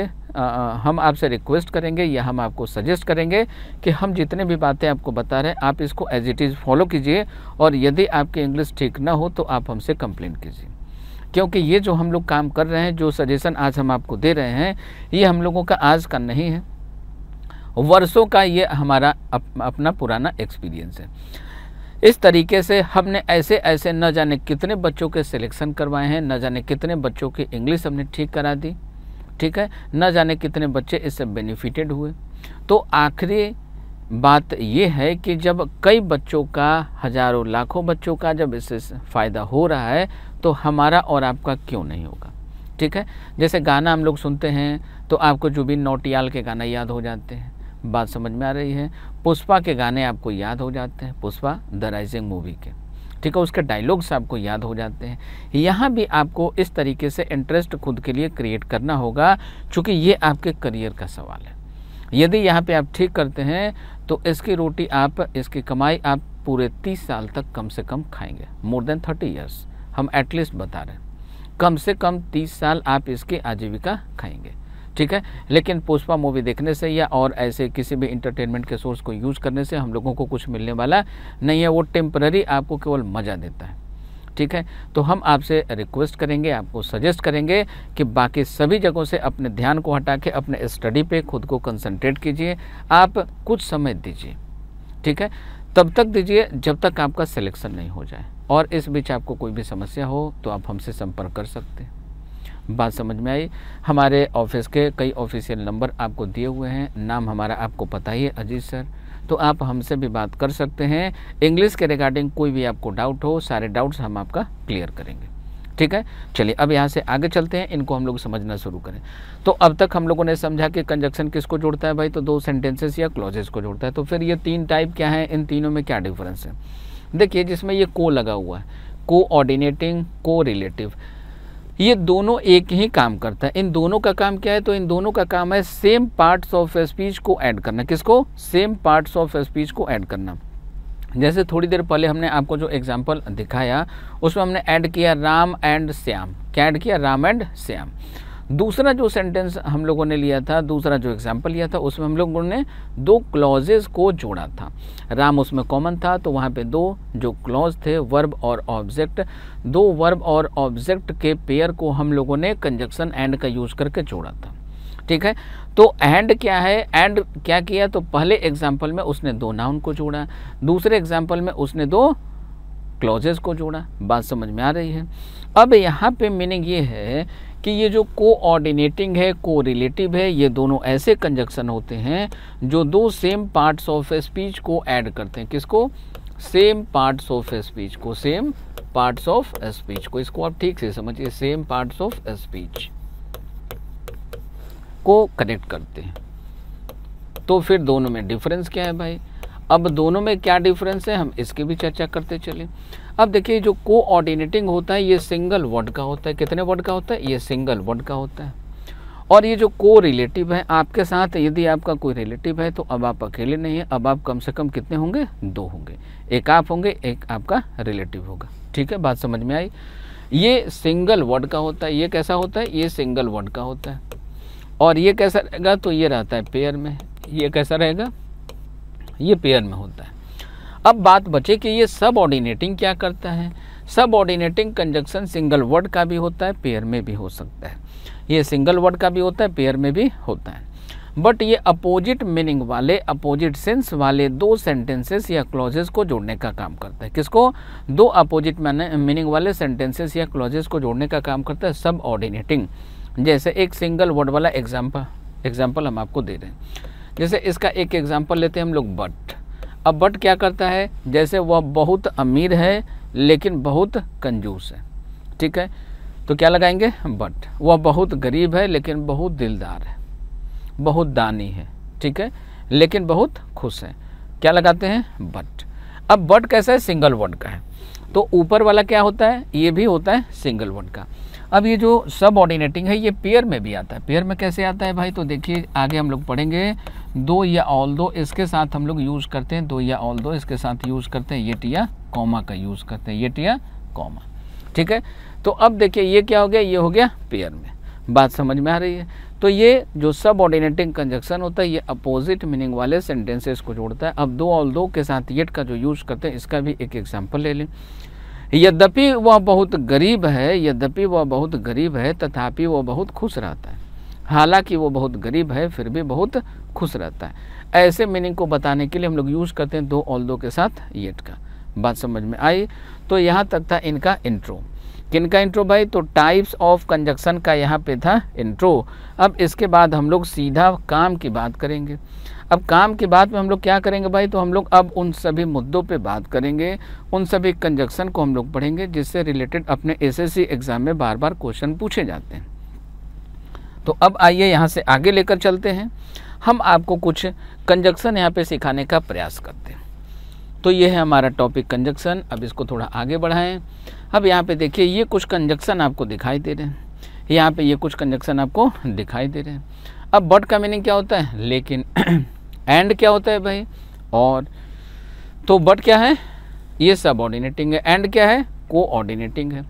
हम आपसे रिक्वेस्ट करेंगे या हम आपको सजेस्ट करेंगे कि हम जितने भी बातें आपको बता रहे हैं आप इसको एज इट इज़ फॉलो कीजिए और यदि आपकी इंग्लिश ठीक ना हो तो आप हमसे कंप्लेंट कीजिए क्योंकि ये जो हम लोग काम कर रहे हैं जो सजेशन आज हम आपको दे रहे हैं ये हम लोगों का आज का नहीं है वर्षों का ये हमारा अप, अपना पुराना एक्सपीरियंस है इस तरीके से हमने ऐसे ऐसे न जाने कितने बच्चों के सिलेक्शन करवाए हैं न जाने कितने बच्चों की इंग्लिश हमने ठीक करा दी ठीक है न जाने कितने बच्चे इससे बेनिफिटेड हुए तो आखिरी बात यह है कि जब कई बच्चों का हजारों लाखों बच्चों का जब इससे फ़ायदा हो रहा है तो हमारा और आपका क्यों नहीं होगा ठीक है जैसे गाना हम लोग सुनते हैं तो आपको जुबिन नोटियाल के गाना याद हो जाते हैं बात समझ में आ रही है पुष्पा के गाने आपको याद हो जाते हैं पुष्पा द राइजिंग मूवी के ठीक है उसके डायलॉग्स आपको याद हो जाते हैं यहाँ भी आपको इस तरीके से इंटरेस्ट खुद के लिए क्रिएट करना होगा क्योंकि ये आपके करियर का सवाल है यदि यहाँ पे आप ठीक करते हैं तो इसकी रोटी आप इसकी कमाई आप पूरे तीस साल तक कम से कम खाएंगे मोर देन थर्टी ईयर्स हम एटलीस्ट बता रहे हैं कम से कम तीस साल आप इसकी आजीविका खाएंगे ठीक है लेकिन पुष्पा मूवी देखने से या और ऐसे किसी भी इंटरटेनमेंट के सोर्स को यूज़ करने से हम लोगों को कुछ मिलने वाला नहीं है वो टेम्प्ररी आपको केवल मज़ा देता है ठीक है तो हम आपसे रिक्वेस्ट करेंगे आपको सजेस्ट करेंगे कि बाकी सभी जगहों से अपने ध्यान को हटा के अपने स्टडी पे खुद को कंसंट्रेट कीजिए आप कुछ समय दीजिए ठीक है तब तक दीजिए जब तक आपका सिलेक्शन नहीं हो जाए और इस बीच आपको कोई भी समस्या हो तो आप हमसे संपर्क कर सकते हैं बात समझ में आई हमारे ऑफिस के कई ऑफिशियल नंबर आपको दिए हुए हैं नाम हमारा आपको पता ही है अजीत सर तो आप हमसे भी बात कर सकते हैं इंग्लिश के रिगार्डिंग कोई भी आपको डाउट हो सारे डाउट्स हम आपका क्लियर करेंगे ठीक है चलिए अब यहाँ से आगे चलते हैं इनको हम लोग समझना शुरू करें तो अब तक हम लोगों ने समझा कि कंजक्शन किसको जोड़ता है भाई तो दो सेंटेंसेस या क्लॉजेस को जोड़ता है तो फिर ये तीन टाइप क्या है इन तीनों में क्या डिफरेंस है देखिए जिसमें ये को लगा हुआ है को ऑर्डिनेटिंग को रिलेटिव ये दोनों एक ही काम करता है इन दोनों का काम क्या है तो इन दोनों का काम है सेम पार्ट्स ऑफ स्पीच को ऐड करना किसको सेम पार्ट्स ऑफ स्पीच को ऐड करना जैसे थोड़ी देर पहले हमने आपको जो एग्जाम्पल दिखाया उसमें हमने ऐड किया राम एंड श्याम क्या ऐड किया राम एंड श्याम दूसरा जो सेंटेंस हम लोगों ने लिया था दूसरा जो एग्जाम्पल लिया था उसमें हम लोगों ने दो क्लॉजेज को जोड़ा था राम उसमें कॉमन था तो वहाँ पे दो जो क्लॉज थे वर्ब और ऑब्जेक्ट दो वर्ब और ऑब्जेक्ट के पेयर को हम लोगों ने कंजक्शन एंड का यूज़ करके जोड़ा था ठीक है तो एंड क्या है एंड क्या किया तो पहले एग्जाम्पल में उसने दो नाउन को जोड़ा दूसरे एग्जाम्पल में उसने दो क्लॉजेज को जोड़ा बात समझ में आ रही है अब यहाँ पे मीनिंग ये है कि ये जो कोऑर्डिनेटिंग है को रिलेटिव है ये दोनों ऐसे कंजक्शन होते हैं जो दो सेम पार्ट्स ऑफ स्पीच को ऐड करते हैं किसको सेम पार्ट्स ऑफ स्पीच को सेम पार्ट्स ऑफ स्पीच को इसको आप ठीक से समझिए सेम पार्ट्स ऑफ स्पीच को कनेक्ट करते हैं तो फिर दोनों में डिफरेंस क्या है भाई अब दोनों में क्या डिफरेंस है हम इसकी भी चर्चा करते चले अब देखिए जो कोऑर्डिनेटिंग होता है ये सिंगल वर्ड का होता है कितने वर्ड का होता है ये सिंगल वर्ड का होता है और ये जो को रिलेटिव है आपके साथ यदि आपका कोई रिलेटिव है तो अब आप अकेले नहीं है अब आप कम से कम कितने होंगे दो होंगे एक आप होंगे एक आपका रिलेटिव होगा ठीक है बात समझ में आई ये सिंगल वर्ड का होता है ये कैसा होता है ये सिंगल वर्ड का होता है और ये कैसा रहेगा तो ये रहता है पेयर में ये कैसा रहेगा ये पेयर में होता है अब बात बचे कि ये सब ऑर्डिनेटिंग क्या करता है सब ऑर्डिनेटिंग कंजक्शन सिंगल वर्ड का भी होता है पेयर में भी हो सकता है ये सिंगल वर्ड का भी होता है पेयर में भी होता है बट ये अपोजिट मीनिंग वाले अपोजिट सेंस वाले दो सेंटेंसेस या क्लॉजेस को जोड़ने का काम करता है किसको दो अपोजिट मीनिंग वाले सेंटेंसेस या क्लॉजेस को जोड़ने का काम करता है सब ऑर्डिनेटिंग जैसे एक सिंगल वर्ड वाला एग्जाम्पल एग्जाम्पल हम आपको दे रहे हैं जैसे इसका एक एग्जाम्पल लेते हैं हम लोग बट अब बट क्या करता है जैसे वह बहुत अमीर है लेकिन बहुत कंजूस है ठीक है तो क्या लगाएंगे बट वह बहुत गरीब है लेकिन बहुत दिलदार है बहुत दानी है ठीक है लेकिन बहुत खुश है क्या लगाते हैं बट अब बट कैसा है सिंगल वर्ड का है तो ऊपर वाला क्या होता है ये भी होता है सिंगल वर्ड का अब ये जो सब ऑर्डिनेटिंग है ये पेयर में भी आता है पेयर में कैसे आता है भाई तो देखिए आगे हम लोग पढ़ेंगे दो या ऑल दो इसके साथ हम लोग यूज़ करते हैं दो या ऑल दो इसके साथ यूज़ करते हैं ये टिया कॉमा का यूज़ करते हैं ये टिया कॉमा ठीक है तो अब देखिए ये क्या हो गया ये हो गया पेयर में बात समझ में आ रही है तो ये जो सब ऑर्डिनेटिंग कंजक्शन होता है ये अपोजिट मीनिंग वाले सेंटेंसेस को जोड़ता है अब दो ऑल दो के साथ येट का जो यूज़ करते हैं इसका भी एक एग्जाम्पल ले लें यद्यपि वह बहुत गरीब है यद्यपि वह बहुत गरीब है तथापि वह बहुत खुश रहता है हालांकि वो बहुत गरीब है फिर भी बहुत खुश रहता है ऐसे मीनिंग को बताने के लिए हम लोग यूज़ करते हैं दो ऑल दो के साथ येट का बात समझ में आई तो यहाँ तक था इनका इंट्रो किन का इंट्रो भाई तो टाइप्स ऑफ कंजक्शन का यहाँ पे था इंट्रो अब इसके बाद हम लोग सीधा काम की बात करेंगे अब काम की बात में हम लोग क्या करेंगे भाई तो हम लोग अब उन सभी मुद्दों पे बात करेंगे उन सभी कंजक्शन को हम लोग पढ़ेंगे जिससे रिलेटेड अपने एसएससी एग्ज़ाम में बार बार क्वेश्चन पूछे जाते हैं तो अब आइए यहाँ से आगे लेकर चलते हैं हम आपको कुछ कंजक्शन यहाँ पे सिखाने का प्रयास करते हैं तो ये है हमारा टॉपिक कंजक्शन अब इसको थोड़ा आगे बढ़ाएं अब यहाँ पे देखिए ये कुछ कंजक्शन आपको दिखाई दे रहे हैं यहाँ पे ये कुछ कंजक्शन आपको दिखाई दे रहे हैं अब बट का मीनिंग क्या होता है लेकिन एंड क्या होता है भाई और तो बट क्या है ये सब ऑर्डिनेटिंग है एंड क्या है कोऑर्डिनेटिंग है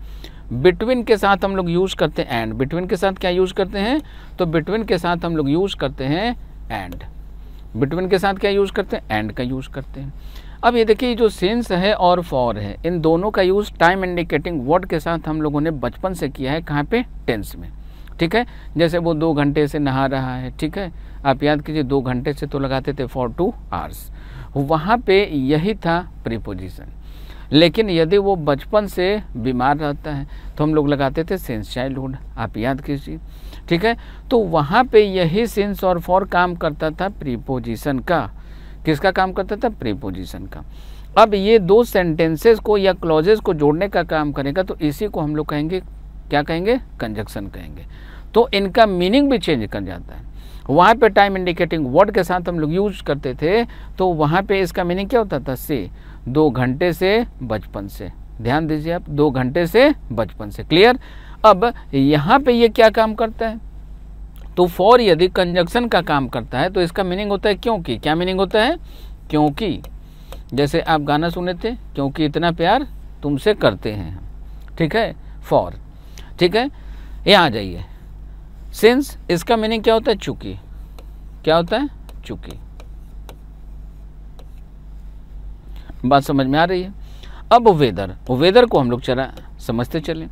बिटवीन के साथ हम लोग यूज़ करते हैं एंड बिटवीन के साथ क्या यूज़ करते हैं तो बिटवीन के साथ हम लोग यूज़ करते हैं एंड बिटवीन के साथ क्या यूज़ करते हैं एंड का यूज़ करते हैं अब ये देखिए जो सेंस है और फॉर है इन दोनों का यूज़ टाइम इंडिकेटिंग वर्ड के साथ हम लोगों ने बचपन से किया है कहाँ पे टेंस में ठीक है जैसे वो दो घंटे से नहा रहा है ठीक है आप याद कीजिए दो घंटे से तो लगाते थे फॉर टू आवर्स वहाँ पे यही था प्रीपोजिशन लेकिन यदि वो बचपन से बीमार रहता है तो हम लोग लगाते थे चाइल्ड चाइल्डहुड आप याद कीजिए ठीक है तो वहाँ पे यही सेंस और फॉर काम करता था प्रीपोजिशन का किसका काम करता था प्रीपोजिशन का अब ये दो सेंटेंसेस को या क्लॉजेज को जोड़ने का काम करेगा तो इसी को हम लोग कहेंगे क्या कहेंगे कंजक्शन कहेंगे तो इनका मीनिंग भी चेंज कर जाता है वहाँ पे टाइम इंडिकेटिंग वर्ड के साथ हम लोग यूज करते थे तो वहाँ पे इसका मीनिंग क्या होता था से दो घंटे से बचपन से ध्यान दीजिए आप दो घंटे से बचपन से क्लियर अब यहाँ पे ये क्या काम करता है तो फॉर यदि कंजक्शन का काम करता है तो इसका मीनिंग होता है क्योंकि क्या मीनिंग होता है क्योंकि जैसे आप गाना सुने थे क्योंकि इतना प्यार तुमसे करते हैं ठीक है फॉर ठीक है यहाँ आ जाइए सिंस इसका मीनिंग क्या होता है चूंकि क्या होता है चूंकि बात समझ में आ रही है अब वेदर वेदर को हम लोग चला समझते चलें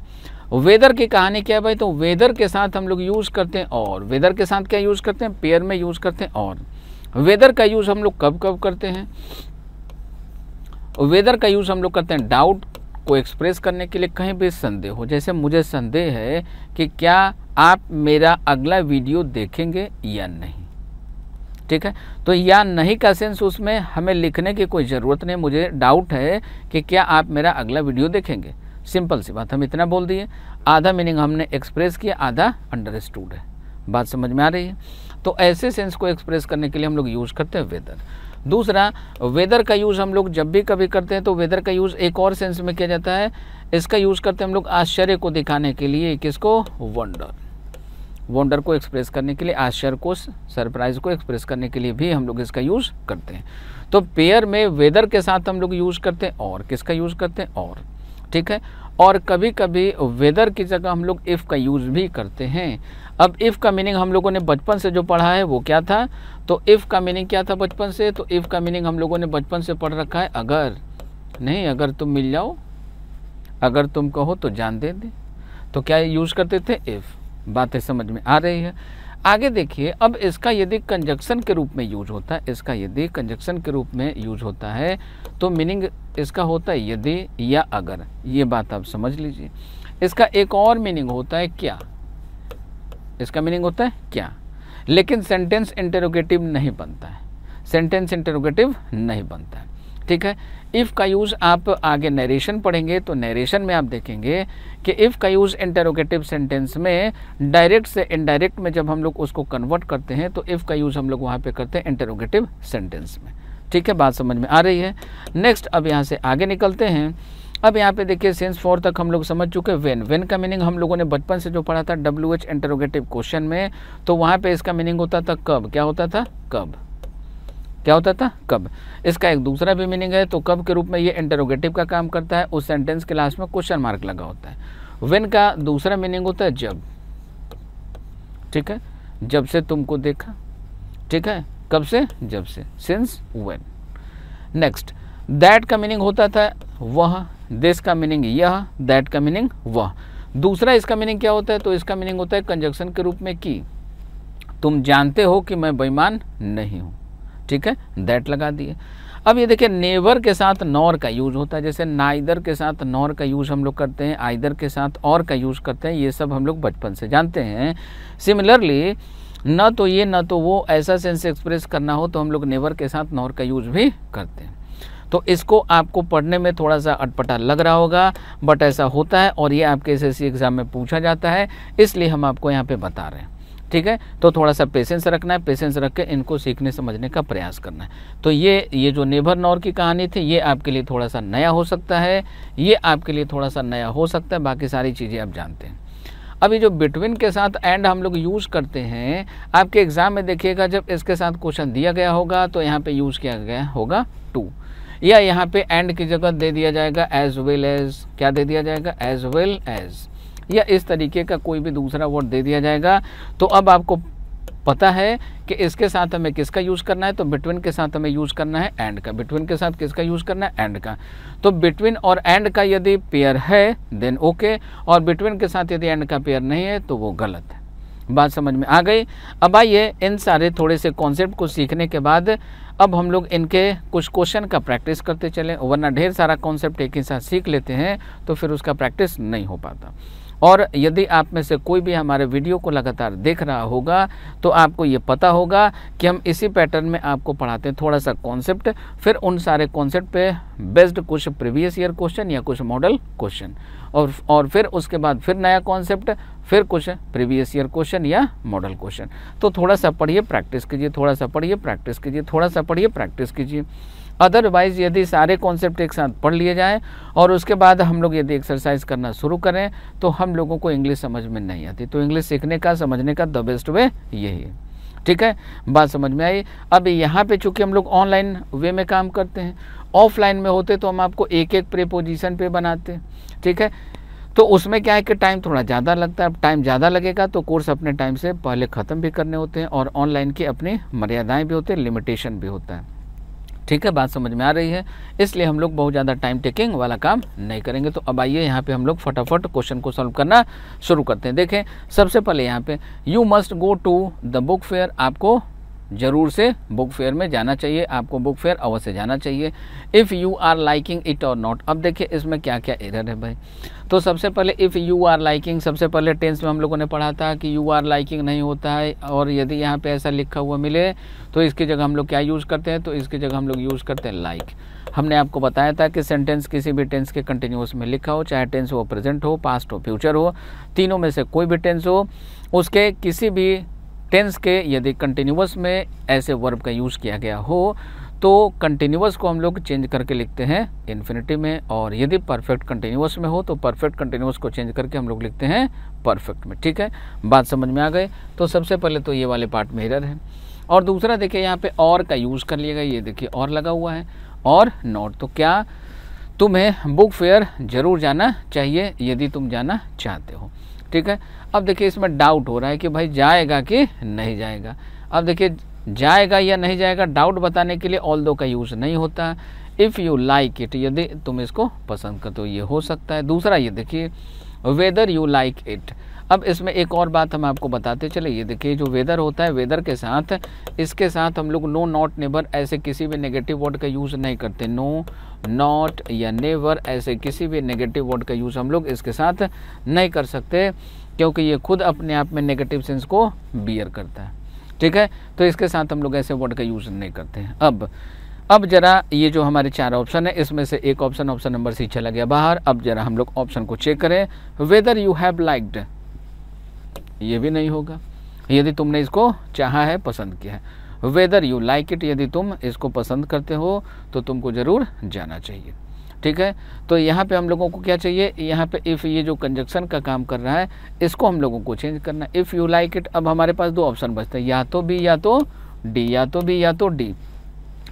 वेदर की कहानी क्या है भाई तो वेदर के साथ हम लोग यूज़ करते हैं और वेदर के साथ क्या यूज़ करते हैं पेयर में यूज़ करते हैं और वेदर का यूज़ हम लोग कब कब करते हैं वेदर का यूज़ हम लोग करते हैं डाउट को एक्सप्रेस करने के लिए कहीं भी संदेह हो जैसे मुझे संदेह है कि क्या आप मेरा अगला वीडियो देखेंगे या नहीं ठीक है तो या नहीं का सेंस उसमें हमें लिखने की कोई ज़रूरत नहीं मुझे डाउट है कि क्या आप मेरा अगला वीडियो देखेंगे सिंपल सी बात हम इतना बोल दिए आधा मीनिंग हमने एक्सप्रेस किया आधा अंडरस्टूड है बात समझ में आ रही है तो ऐसे सेंस को एक्सप्रेस करने के लिए हम लोग यूज़ करते हैं वेदर दूसरा वेदर का यूज़ हम लोग जब भी कभी करते हैं तो वेदर का यूज़ एक और सेंस में किया जाता है इसका यूज़ करते हैं हम लोग आश्चर्य को दिखाने के लिए किसको वंडर वंडर को एक्सप्रेस करने के लिए आश्चर्य को सरप्राइज को एक्सप्रेस करने के लिए भी हम लोग इसका यूज़ करते हैं तो पेयर में वेदर के साथ हम लोग यूज़ करते हैं और किसका यूज़ करते हैं और ठीक है और कभी कभी वेदर की जगह हम लोग इफ़ का यूज़ भी करते हैं अब इफ़ का मीनिंग हम लोगों ने बचपन से जो पढ़ा है वो क्या था तो इफ़ का मीनिंग क्या था बचपन से तो इफ़ का मीनिंग हम लोगों ने बचपन से पढ़ रखा है अगर नहीं अगर तुम मिल जाओ अगर तुम कहो तो जान दे दे तो क्या यूज़ करते थे इफ़ बातें समझ में आ रही है आगे देखिए अब इसका यदि कंजक्शन के रूप में यूज होता है इसका यदि कंजक्शन के रूप में यूज होता है तो मीनिंग इसका होता है यदि या अगर ये बात आप समझ लीजिए इसका एक और मीनिंग होता है क्या इसका मीनिंग होता है क्या लेकिन सेंटेंस इंटरोगेटिव नहीं बनता है सेंटेंस इंटरोगेटिव नहीं बनता है ठीक है इफ़ का यूज़ आप आगे नरेशन पढ़ेंगे तो नरेशन में आप देखेंगे कि इफ़ का यूज़ इंटरोगेटिव सेंटेंस में डायरेक्ट से इनडायरेक्ट में जब हम लोग उसको कन्वर्ट करते हैं तो इफ़ का यूज़ हम लोग वहाँ पे करते हैं इंटरोगेटिव सेंटेंस में ठीक है बात समझ में आ रही है नेक्स्ट अब यहाँ से आगे निकलते हैं अब यहाँ पे देखिए सेंस फोर तक हम लोग समझ चुके वेन वेन का मीनिंग हम लोगों ने बचपन से जो पढ़ा था डब्ल्यू एच इंटरोगेटिव क्वेश्चन में तो वहाँ पे इसका मीनिंग होता था कब क्या होता था कब क्या होता था कब इसका एक दूसरा भी मीनिंग है तो कब के रूप में ये इंटरोगेटिव का काम करता है उस सेंटेंस के लास्ट में क्वेश्चन मार्क लगा होता है वेन का दूसरा मीनिंग होता है जब ठीक है जब से तुमको देखा ठीक है कब से जब से सिंस वेन नेक्स्ट दैट का मीनिंग होता था वह दिस का मीनिंग यह दैट का मीनिंग वह दूसरा इसका मीनिंग क्या होता है तो इसका मीनिंग होता है कंजक्शन के रूप में कि तुम जानते हो कि मैं बेईमान नहीं हूँ ठीक है दैट लगा दिए अब ये देखिए नेवर के साथ नॉर का यूज होता है जैसे नाइदर के साथ नॉर का यूज हम लोग करते हैं आइदर के साथ और का यूज करते हैं ये सब हम लोग बचपन से जानते हैं सिमिलरली ना तो ये ना तो वो ऐसा सेंस एक्सप्रेस करना हो तो हम लोग नेवर के साथ नॉर का यूज भी करते हैं तो इसको आपको पढ़ने में थोड़ा सा अटपटा लग रहा होगा बट ऐसा होता है और ये आपके एस एग्ज़ाम में पूछा जाता है इसलिए हम आपको यहाँ पे बता रहे हैं ठीक है तो थोड़ा सा पेशेंस रखना है पेशेंस रख के इनको सीखने समझने का प्रयास करना है तो ये ये जो नेभर नौर की कहानी थी ये आपके लिए थोड़ा सा नया हो सकता है ये आपके लिए थोड़ा सा नया हो सकता है बाकी सारी चीज़ें आप जानते हैं अभी जो बिटवीन के साथ एंड हम लोग यूज़ करते हैं आपके एग्ज़ाम में देखिएगा जब इसके साथ क्वेश्चन दिया गया होगा तो यहाँ पे यूज़ किया गया होगा टू या यहाँ पे एंड की जगह दे दिया जाएगा एज वेल एज क्या दे दिया जाएगा एज वेल एज या इस तरीके का कोई भी दूसरा वर्ड दे दिया जाएगा तो अब आपको पता है कि इसके साथ हमें किसका यूज़ करना है तो बिटवीन के साथ हमें यूज़ करना है एंड का बिटवीन के साथ किसका यूज़ करना है एंड का तो बिटवीन और एंड का यदि पेयर है देन ओके और बिटवीन के साथ यदि एंड का पेयर नहीं है तो वो गलत है बात समझ में आ गई अब आइए इन सारे थोड़े से कॉन्सेप्ट को सीखने के बाद अब हम लोग इनके कुछ क्वेश्चन का प्रैक्टिस करते चलें वरना ढेर सारा कॉन्सेप्ट एक ही साथ सीख लेते हैं तो फिर उसका प्रैक्टिस नहीं हो पाता और यदि आप में से कोई भी हमारे वीडियो को लगातार देख रहा होगा तो आपको ये पता होगा कि हम इसी पैटर्न में आपको पढ़ाते हैं थोड़ा सा कॉन्सेप्ट फिर उन सारे कॉन्सेप्ट पे बेस्ड कुछ प्रीवियस ईयर क्वेश्चन या कुछ मॉडल क्वेश्चन और और फिर उसके बाद फिर नया कॉन्सेप्ट फिर कुछ प्रीवियस ईयर क्वेश्चन या मॉडल क्वेश्चन तो थोड़ा सा पढ़िए प्रैक्टिस कीजिए थोड़ा सा पढ़िए प्रैक्टिस कीजिए थोड़ा सा पढ़िए प्रैक्टिस कीजिए अदरवाइज़ यदि सारे कॉन्सेप्ट एक साथ पढ़ लिए जाएँ और उसके बाद हम लोग यदि एक्सरसाइज करना शुरू करें तो हम लोगों को इंग्लिश समझ में नहीं आती तो इंग्लिश सीखने का समझने का द बेस्ट वे यही है ठीक है बात समझ में आई अब यहाँ पे चूंकि हम लोग ऑनलाइन वे में काम करते हैं ऑफलाइन में होते तो हम आपको एक एक प्रीपोजिशन पे बनाते ठीक है तो उसमें क्या है कि टाइम थोड़ा ज़्यादा लगता है अब टाइम ज़्यादा लगेगा तो कोर्स अपने टाइम से पहले ख़त्म भी करने होते हैं और ऑनलाइन की अपनी मर्यादाएँ भी होते हैं लिमिटेशन भी होता है ठीक है बात समझ में आ रही है इसलिए हम लोग बहुत ज़्यादा टाइम टेकिंग वाला काम नहीं करेंगे तो अब आइए यहाँ पे हम लोग फटाफट क्वेश्चन को सॉल्व करना शुरू करते हैं देखें सबसे पहले यहाँ पे you must go to the book fair आपको जरूर से बुक फेयर में जाना चाहिए आपको बुक फेयर अवश्य जाना चाहिए if you are liking it और नॉट अब देखिए इसमें क्या क्या एरर है भाई तो सबसे पहले इफ़ यू आर लाइकिंग सबसे पहले टेंस में हम लोगों ने पढ़ा था कि यू आर लाइकिंग नहीं होता है और यदि यहाँ पे ऐसा लिखा हुआ मिले तो इसकी जगह हम लोग क्या यूज़ करते हैं तो इसकी जगह हम लोग यूज़ करते हैं लाइक like. हमने आपको बताया था कि सेंटेंस किसी भी टेंस के कंटिन्यूस में लिखा हो चाहे टेंस हो प्रेजेंट हो पास्ट हो फ्यूचर हो तीनों में से कोई भी टेंस हो उसके किसी भी टेंस के यदि कंटिन्यूस में ऐसे वर्ब का यूज़ किया गया हो तो कंटिन्यूस को हम लोग चेंज करके लिखते हैं इन्फिनिटी में और यदि परफेक्ट कंटिन्यूस में हो तो परफेक्ट कंटिन्यूस को चेंज करके हम लोग लिखते हैं परफेक्ट में ठीक है बात समझ में आ गए तो सबसे पहले तो ये वाले पार्ट में हिरर है और दूसरा देखिए यहाँ पे और का यूज़ कर लिया गया ये देखिए और लगा हुआ है और नोट तो क्या तुम्हें बुक फेयर ज़रूर जाना चाहिए यदि तुम जाना चाहते हो ठीक है अब देखिए इसमें डाउट हो रहा है कि भाई जाएगा कि नहीं जाएगा अब देखिए जाएगा या नहीं जाएगा डाउट बताने के लिए ऑल दो का यूज़ नहीं होता है इफ़ यू लाइक इट यदि तुम इसको पसंद करते हो ये हो सकता है दूसरा ये देखिए वेदर यू लाइक इट अब इसमें एक और बात हम आपको बताते चले ये देखिए जो वेदर होता है वेदर के साथ इसके साथ हम लोग नो नॉट नेबर ऐसे किसी भी नेगेटिव वर्ड का यूज़ नहीं करते नो नॉट या नेवर ऐसे किसी भी नेगेटिव वर्ड का यूज़ हम लोग इसके साथ नहीं कर सकते क्योंकि ये खुद अपने आप में नेगेटिव सेंस को बियर करता है ठीक है तो इसके साथ हम लोग ऐसे वर्ड का यूज़ नहीं करते हैं अब अब जरा ये जो हमारे चार ऑप्शन है इसमें से एक ऑप्शन ऑप्शन नंबर सी चला गया बाहर अब जरा हम लोग ऑप्शन को चेक करें वेदर यू हैव लाइक्ड ये भी नहीं होगा यदि तुमने इसको चाहा है पसंद किया है वेदर यू लाइक इट यदि तुम इसको पसंद करते हो तो तुमको ज़रूर जाना चाहिए ठीक है तो यहाँ पे हम लोगों को क्या चाहिए यहाँ पे इफ़ ये जो कंजक्शन का काम कर रहा है इसको हम लोगों को चेंज करना है इफ़ यू लाइक इट अब हमारे पास दो ऑप्शन बचते हैं या तो बी या तो डी या तो बी या तो डी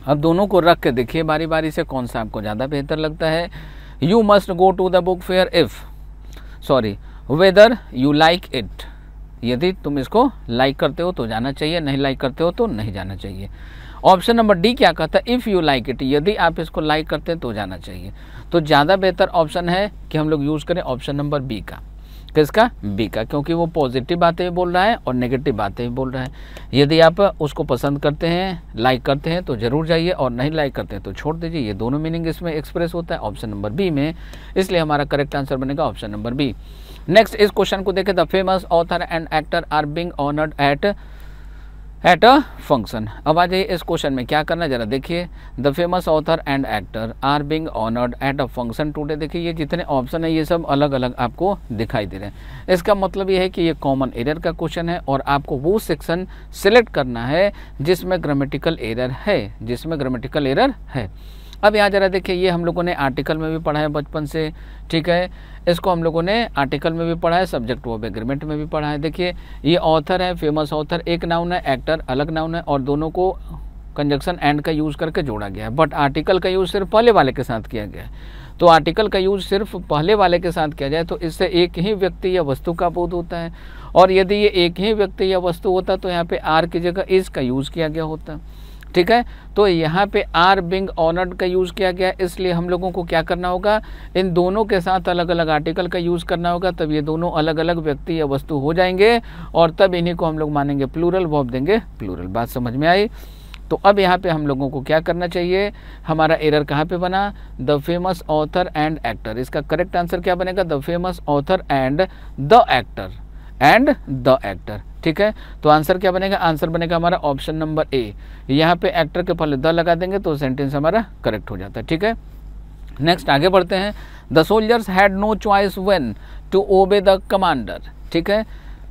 अब दोनों को रख के देखिए बारी बारी से कौन सा आपको ज़्यादा बेहतर लगता है you must go to the book fair if sorry whether you like it यदि तुम इसको लाइक करते हो तो जाना चाहिए नहीं लाइक करते हो तो नहीं जाना चाहिए ऑप्शन नंबर डी क्या कहता है इफ़ यू लाइक इट यदि आप इसको लाइक करते हैं तो जाना चाहिए तो ज़्यादा बेहतर ऑप्शन है कि हम लोग यूज़ करें ऑप्शन नंबर बी का किसका बी का क्योंकि वो पॉजिटिव बातें बोल रहा है और नेगेटिव बातें बोल रहा है यदि आप उसको पसंद करते हैं लाइक करते हैं तो ज़रूर जाइए और नहीं लाइक करते हैं तो छोड़ दीजिए ये दोनों मीनिंग इसमें एक्सप्रेस होता है ऑप्शन नंबर बी में इसलिए हमारा करेक्ट आंसर बनेगा ऑप्शन नंबर बी नेक्स्ट इस क्वेश्चन को देखें the famous author and actor are being honoured at at a function अब आ जाइए इस क्वेश्चन में क्या करना जरा देखिए the famous author and actor are being honoured at a function today देखिए ये जितने ऑप्शन है ये सब अलग अलग आपको दिखाई दे रहे हैं इसका मतलब ये है कि ये कॉमन एरर का क्वेश्चन है और आपको वो सेक्शन सेलेक्ट करना है जिसमें ग्रामेटिकल एरर है जिसमें ग्रामेटिकल एरर है अब यहाँ जरा देखिए ये हम लोगों ने आर्टिकल में भी पढ़ा है बचपन से ठीक है इसको हम लोगों ने आर्टिकल में भी पढ़ा है सब्जेक्ट ऑफ एग्रीमेंट में भी पढ़ा है देखिए ये ऑथर है फेमस ऑथर एक नाउन है एक्टर अलग नाउन है और दोनों को कंजक्शन एंड का यूज़ करके जोड़ा गया है बट आर्टिकल का यूज़ सिर्फ पहले वाले के साथ किया गया है तो आर्टिकल का यूज़ सिर्फ पहले वाले के साथ किया जाए तो इससे एक ही व्यक्ति या वस्तु का बोध होता है और यदि ये एक ही व्यक्ति या वस्तु होता तो यहाँ पे आर की जगह इस का यूज़ किया गया होता है ठीक है तो यहाँ पे आर बिंग ऑनर्ड का यूज़ किया गया इसलिए हम लोगों को क्या करना होगा इन दोनों के साथ अलग अलग आर्टिकल का यूज़ करना होगा तब ये दोनों अलग अलग व्यक्ति या वस्तु हो जाएंगे और तब इन्हीं को हम लोग मानेंगे प्लूरल वॉब देंगे प्लूरल बात समझ में आई तो अब यहाँ पे हम लोगों को क्या करना चाहिए हमारा एरर कहाँ पे बना the famous author and actor इसका करेक्ट आंसर क्या बनेगा the famous author and the actor and the actor ठीक है तो आंसर क्या बनेगा आंसर बनेगा हमारा ऑप्शन नंबर ए यहाँ पे एक्टर के पहले द लगा देंगे तो सेंटेंस हमारा करेक्ट हो जाता है ठीक है नेक्स्ट आगे बढ़ते हैं the soldiers had no choice when to obey the commander ठीक है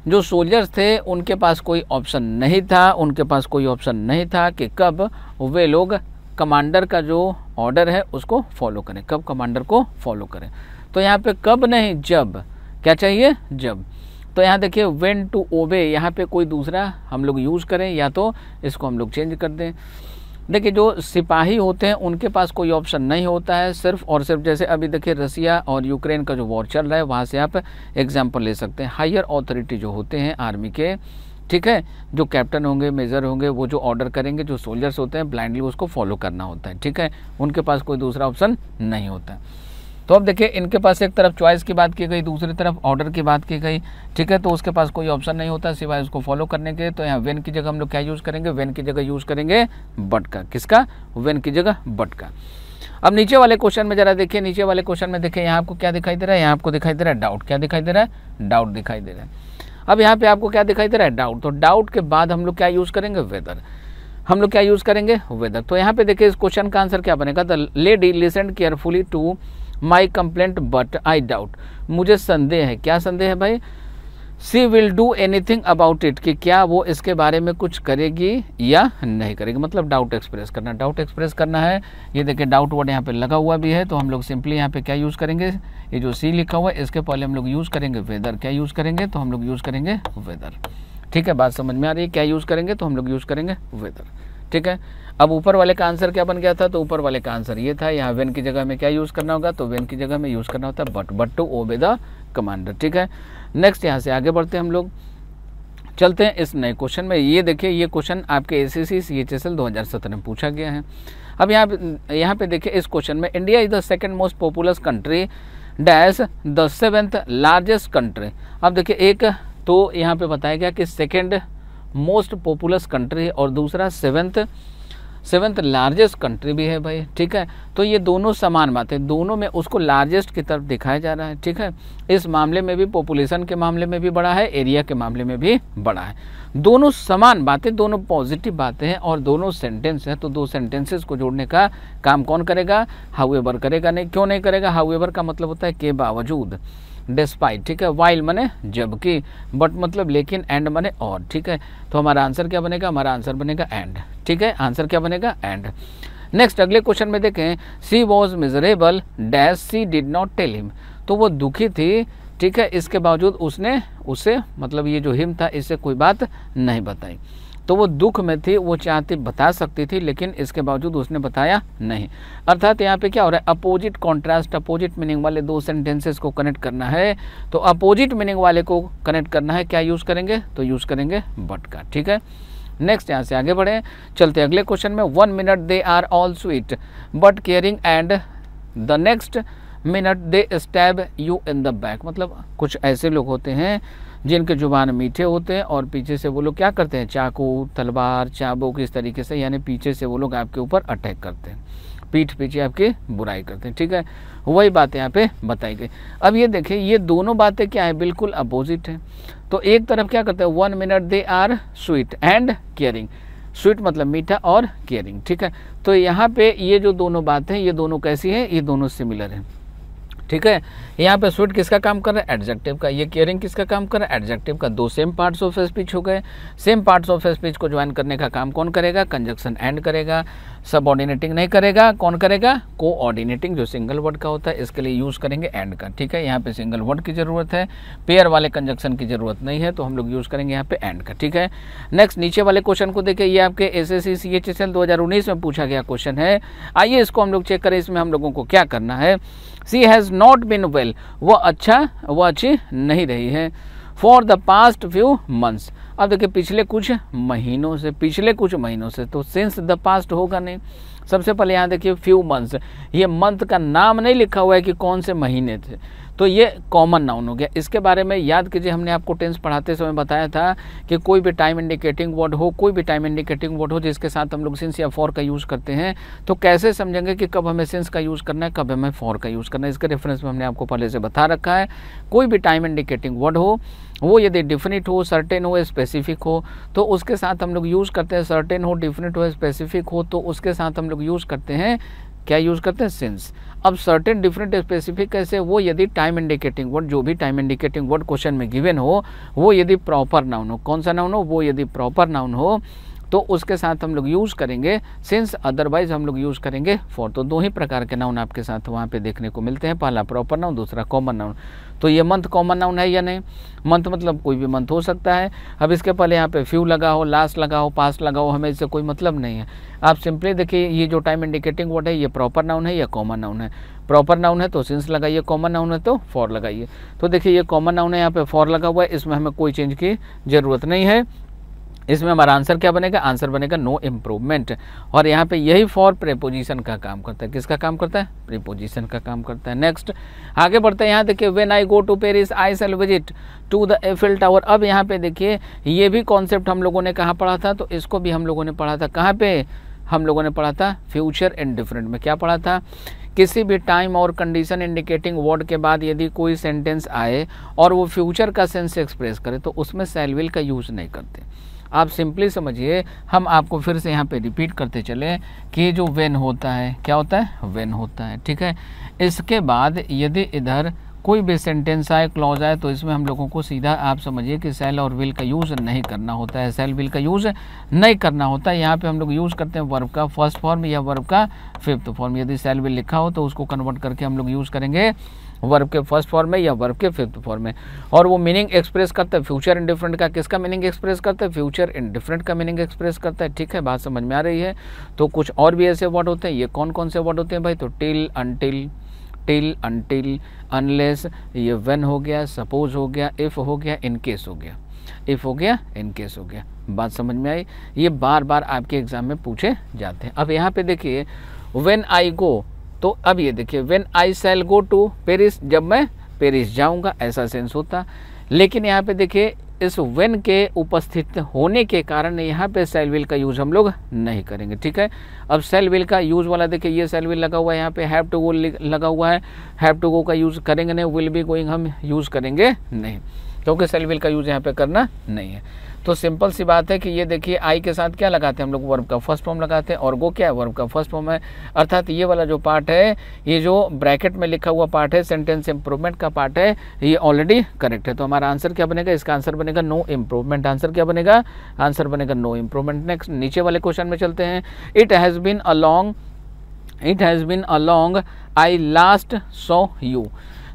जो सोल्जर्स थे उनके पास कोई ऑप्शन नहीं था उनके पास कोई ऑप्शन नहीं था कि कब वे लोग कमांडर का जो ऑर्डर है उसको फॉलो करें कब कमांडर को फॉलो करें तो यहाँ पे कब नहीं जब क्या चाहिए जब तो यहाँ देखिए वेन टू ओबे यहाँ पे कोई दूसरा हम लोग यूज़ करें या तो इसको हम लोग चेंज कर दें देखिए जो सिपाही होते हैं उनके पास कोई ऑप्शन नहीं होता है सिर्फ और सिर्फ जैसे अभी देखिए रसिया और यूक्रेन का जो वॉर चल रहा है वहाँ से आप एग्जाम्पल ले सकते हैं हायर ऑथोरिटी जो होते हैं आर्मी के ठीक है जो कैप्टन होंगे मेजर होंगे वो जो ऑर्डर करेंगे जो सोल्जर्स होते हैं ब्लाइंडली उसको फॉलो करना होता है ठीक है उनके पास कोई दूसरा ऑप्शन नहीं होता है तो अब देखिए इनके पास एक तरफ चॉइस की बात की गई दूसरी तरफ ऑर्डर की बात की गई ठीक है तो उसके पास कोई ऑप्शन नहीं होता सिवाय उसको फॉलो करने के तो यहाँ वेन की जगह हम लोग क्या यूज़ करेंगे वेन की जगह यूज़ करेंगे बट का किसका वेन की जगह बट का अब नीचे वाले क्वेश्चन में जरा देखिए नीचे वाले क्वेश्चन में देखिए यहाँ आपको क्या दिखाई दे रहा है यहाँ आपको दिखाई दे रहा है डाउट क्या दिखाई दे रहा है डाउट दिखाई दे रहा है अब यहाँ पे आपको क्या दिखाई दे रहा है डाउट तो डाउट के बाद हम लोग क्या यूज़ करेंगे वेदर हम लोग क्या यूज़ करेंगे वेदर तो यहाँ पे देखिए इस क्वेश्चन का आंसर क्या बनेगा the lady listen carefully to my complaint but I doubt मुझे संदेह है क्या संदेह है भाई she will do anything about it कि क्या वो इसके बारे में कुछ करेगी या नहीं करेगी मतलब डाउट एक्सप्रेस करना डाउट एक्सप्रेस करना है ये देखिए डाउट वर्ड यहाँ पे लगा हुआ भी है तो हम लोग सिंपली यहाँ पे क्या यूज़ करेंगे ये जो सी लिखा हुआ है इसके पहले हम लोग यूज़ करेंगे वेदर क्या यूज़ करेंगे तो हम लोग यूज़ करेंगे वेदर ठीक है बात समझ में आ रही है क्या यूज़ करेंगे तो हम लोग यूज़ करेंगे वेदर ठीक है अब ऊपर वाले का आंसर क्या बन गया था तो ऊपर वाले का आंसर ये था यहाँ वेन की जगह में क्या यूज़ करना होगा तो वेन की जगह में यूज़ करना होता है but but to obey the commander ठीक है नेक्स्ट यहाँ से आगे बढ़ते हैं हम लोग चलते हैं इस नए क्वेश्चन में ये देखिए ये क्वेश्चन आपके A C C C H S L दो हज़ार सत्रह में पूछा गया है अब यहाँ यहाँ पे देखिए इस क्वेश्चन में India is the second most populous country dash the seventh largest country अब देखिए एक तो यहाँ पे बताया गया कि सेकेंड मोस्ट पॉपुलस कंट्री और दूसरा सेवेंथ सेवन्थ लार्जेस्ट कंट्री भी है भाई ठीक है तो ये दोनों समान बात है दोनों में उसको लार्जेस्ट की तरफ दिखाया जा रहा है ठीक है इस मामले में भी पॉपुलेशन के मामले में भी बड़ा है एरिया के मामले में भी बड़ा है दोनों समान बातें दोनों पॉजिटिव बातें हैं और दोनों सेंटेंस हैं तो दो सेंटेंसेस को जोड़ने का काम कौन करेगा हाउएवर करेगा नहीं क्यों नहीं करेगा हाउएवर का मतलब होता है के बावजूद डिस्पाइट ठीक है वाइल मने जबकि बट मतलब लेकिन एंड मने और ठीक है तो हमारा आंसर क्या बनेगा हमारा आंसर बनेगा एंड ठीक है आंसर क्या बनेगा एंड नेक्स्ट अगले क्वेश्चन में देखें she was miserable dash she did not tell him तो वो दुखी थी ठीक है इसके बावजूद उसने उसे मतलब ये जो हिम था इससे कोई बात नहीं बताई तो वो दुख में थी वो चाहती बता सकती थी लेकिन इसके बावजूद उसने बताया नहीं अर्थात यहाँ पे क्या हो रहा है अपोजिट कॉन्ट्रास्ट अपोजिट मीनिंग वाले दो सेंटेंसेस को कनेक्ट करना है तो अपोजिट मीनिंग वाले को कनेक्ट करना है क्या यूज़ करेंगे तो यूज़ करेंगे बट का ठीक है नेक्स्ट यहाँ से आगे बढ़े चलते अगले क्वेश्चन में one minute they are all sweet but caring and the next minute they stab you in the back मतलब कुछ ऐसे लोग होते हैं जिनके जुबान मीठे होते हैं और पीछे से वो लोग क्या करते हैं चाकू तलवार चाबुक इस तरीके से यानी पीछे से वो लोग आपके ऊपर अटैक करते हैं पीठ पीछे आपकी बुराई करते हैं ठीक है वही बात यहाँ पे बताई गई अब ये देखें ये दोनों बातें क्या है बिल्कुल अपोजिट है तो एक तरफ क्या करते हैं one minute they are sweet and caring sweet मतलब मीठा और केयरिंग ठीक है तो यहाँ पे ये जो दोनों बातें हैं ये दोनों कैसी हैं ये दोनों सिमिलर हैं ठीक है यहाँ पे स्वीट किसका काम कर रहा है एडजेक्टिव का ये केयरिंग किसका काम कर रहा है एडजेक्टिव का दो सेम पार्ट्स ऑफ स्पीच हो गए सेम पार्ट्स ऑफ स्पीच को ज्वाइन करने का काम कौन करेगा कंजक्शन एंड करेगा सबऑर्डिनेटिंग नहीं करेगा कौन करेगा कोऑर्डिनेटिंग जो सिंगल वर्ड का होता है इसके लिए यूज़ करेंगे एंड का ठीक है यहाँ पे सिंगल वर्ड की ज़रूरत है पेयर वाले कंजक्शन की ज़रूरत नहीं है तो हम लोग यूज़ करेंगे यहाँ पे एंड का ठीक है नेक्स्ट नीचे वाले क्वेश्चन को देखिए ये आपके S S C C H S L दो हज़ार उन्नीस में पूछा गया क्वेश्चन है आइए इसको हम लोग चेक करें इसमें हम लोगों को क्या करना है she has not been well वह अच्छा वह अच्छी नहीं रही है for the past few months अब देखिए पिछले कुछ महीनों से पिछले कुछ महीनों से तो सिंस द पास्ट होगा नहीं सबसे पहले यहाँ देखिए फ्यू मंथ्स ये मंथ का नाम नहीं लिखा हुआ है कि कौन से महीने थे तो ये कॉमन नाउन हो गया इसके बारे में याद कीजिए हमने आपको टेंस पढ़ाते समय बताया था कि कोई भी टाइम इंडिकेटिंग वर्ड हो कोई भी टाइम इंडिकेटिंग वर्ड हो जिसके साथ हम लोग सिंस या फॉर का यूज़ करते हैं तो कैसे समझेंगे कि कब हमें सिंस का यूज़ करना है कब हमें फॉर का यूज़ करना है इसके रेफरेंस में हमने आपको पहले से बता रखा है कोई भी टाइम इंडिकेटिंग वर्ड हो वो यदि डिफिनिट हो सर्टेन हो स्पेसिफिक हो तो उसके साथ हम लोग यूज़ करते हैं सर्टेन हो डिफिनिट हो स्पेसिफिक हो तो उसके साथ हम लोग यूज़ करते हैं क्या यूज़ करते हैं सिंस अब सर्टेन डिफरेंट स्पेसिफिक कैसे वो यदि टाइम इंडिकेटिंग वर्ड जो भी टाइम इंडिकेटिंग वर्ड क्वेश्चन में गिवन हो वो यदि प्रॉपर नाउन हो कौन सा नाउन हो वो यदि प्रॉपर नाउन हो तो उसके साथ हम लोग यूज़ करेंगे सिंस अदरवाइज हम लोग यूज़ करेंगे फॉर तो दो ही प्रकार के नाउन आपके साथ वहाँ पे देखने को मिलते हैं पहला प्रॉपर नाउन दूसरा कॉमन नाउन तो ये मंथ कॉमन नाउन है या नहीं मंथ मतलब कोई भी मंथ हो सकता है अब इसके पहले यहाँ पे फ्यू लगा हो लास्ट लगा हो पास लगा हो हमें इससे कोई मतलब नहीं है आप सिंपली देखिए ये जो टाइम इंडिकेटिंग वर्ड है ये प्रॉपर नाउन है या कॉमन नाउन है प्रॉपर नाउन है तो सिंस लगाइए कॉमन नाउन है तो फॉर लगाइए तो देखिए ये कॉमन नाउन है यहाँ पे फॉर लगा हुआ है इसमें हमें कोई चेंज की ज़रूरत नहीं है इसमें हमारा आंसर क्या बनेगा आंसर बनेगा नो इम्प्रूवमेंट और यहाँ पे यही फॉर प्रेपोजिशन का काम करता है किसका काम करता है प्रेपोजिशन का काम करता है नेक्स्ट आगे बढ़ते हैं यहाँ देखिए when I go to Paris I shall visit to the Eiffel Tower अब यहाँ पे देखिए ये भी कॉन्सेप्ट हम लोगों ने कहाँ पढ़ा था तो इसको भी हम लोगों ने पढ़ा था कहाँ पर हम लोगों ने पढ़ा था फ्यूचर एंड डिफरेंट में क्या पढ़ा था किसी भी टाइम और कंडीशन इंडिकेटिंग वर्ड के बाद यदि कोई सेंटेंस आए और वो फ्यूचर का सेंस एक्सप्रेस करे तो उसमें सेलविल का यूज़ नहीं करते आप सिंपली समझिए हम आपको फिर से यहाँ पे रिपीट करते चले कि जो वेन होता है क्या होता है वेन होता है ठीक है इसके बाद यदि इधर कोई भी सेंटेंस आए क्लॉज आए तो इसमें हम लोगों को सीधा आप समझिए कि सेल और विल का यूज़ नहीं करना होता है सेल विल का यूज़ नहीं करना होता है यहाँ पर हम लोग यूज़ करते हैं वर्ब का फर्स्ट फॉर्म या वर्ब का फिफ्थ फॉर्म यदि सेल विल लिखा हो तो उसको कन्वर्ट करके हम लोग यूज़ करेंगे वर्ब के फर्स्ट फॉर्म में या वर्ब के फिफ्थ फॉर्म में और वो मीनिंग एक्सप्रेस करता है फ्यूचर डिफरेंट का किसका मीनिंग एक्सप्रेस करता है फ्यूचर डिफरेंट का मीनिंग एक्सप्रेस करता है ठीक है बात समझ में आ रही है तो कुछ और भी ऐसे वर्ड होते हैं ये कौन कौन से वर्ड होते हैं भाई तो till until till until unless ये वेन हो गया सपोज हो गया इफ़ हो गया इनकेस हो गया इफ़ हो गया इनकेस हो गया बात समझ में आई ये बार बार आपके एग्ज़ाम में पूछे जाते हैं अब यहाँ पे देखिए वेन आई गो तो अब ये देखिए when I shall go to Paris जब मैं पेरिस जाऊंगा ऐसा सेंस होता लेकिन यहाँ पे देखिए इस वेन के उपस्थित होने के कारण यहाँ पे सेल विल का यूज़ हम लोग नहीं करेंगे ठीक है अब सेल विल का यूज़ वाला देखिए ये सेल विल लगा हुआ है यहाँ पे हैव टू गो लगा हुआ है हैव टू गो का यूज़ करेंगे नहीं विल बी गोइंग हम यूज़ करेंगे नहीं क्योंकि सेल विल का यूज़ यहाँ पे करना नहीं है तो सिंपल सी बात है कि ये देखिए आई के साथ क्या लगाते हैं हम लोग वर्ब का फर्स्ट फॉर्म लगाते हैं और गो क्या है वर्ब का फर्स्ट फॉर्म है अर्थात ये वाला जो पार्ट है ये जो ब्रैकेट में लिखा हुआ पार्ट है सेंटेंस इंप्रूवमेंट का पार्ट है ये ऑलरेडी करेक्ट है तो हमारा आंसर क्या बनेगा इसका आंसर बनेगा नो इम्प्रूवमेंट आंसर क्या बनेगा आंसर बनेगा नो इम्प्रूवमेंट नेक्स्ट नीचे वाले क्वेश्चन में चलते हैं it has a along it has a long I last so you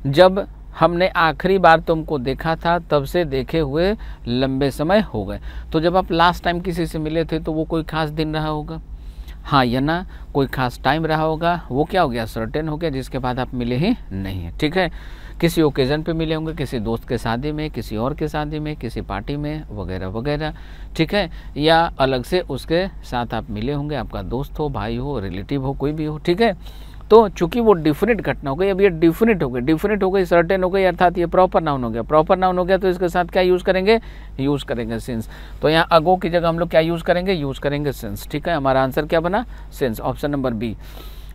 जब हमने आखिरी बार तुमको देखा था तब से देखे हुए लंबे समय हो गए तो जब आप लास्ट टाइम किसी से मिले थे तो वो कोई खास दिन रहा होगा हाँ या ना कोई खास टाइम रहा होगा वो क्या हो गया सर्टेन हो गया जिसके बाद आप मिले ही नहीं है ठीक है किसी ओकेज़न पे मिले होंगे किसी दोस्त के शादी में किसी और के शादी में किसी पार्टी में वगैरह वगैरह ठीक है या अलग से उसके साथ आप मिले होंगे आपका दोस्त हो भाई हो रिलेटिव हो कोई भी हो ठीक है तो चूंकि वो डिफिनिट घटना हो गई अब ये डिफिनिट हो गई डिफिनिट हो गई सर्टेन हो गई अर्थात ये प्रॉपर नाउन हो गया प्रॉपर नाउन हो गया तो इसके साथ क्या यूज़ करेंगे यूज़ करेंगे सिंस तो यहाँ अगो की जगह हम लोग क्या यूज़ करेंगे यूज़ करेंगे सिंस ठीक है हमारा आंसर क्या बना since option number B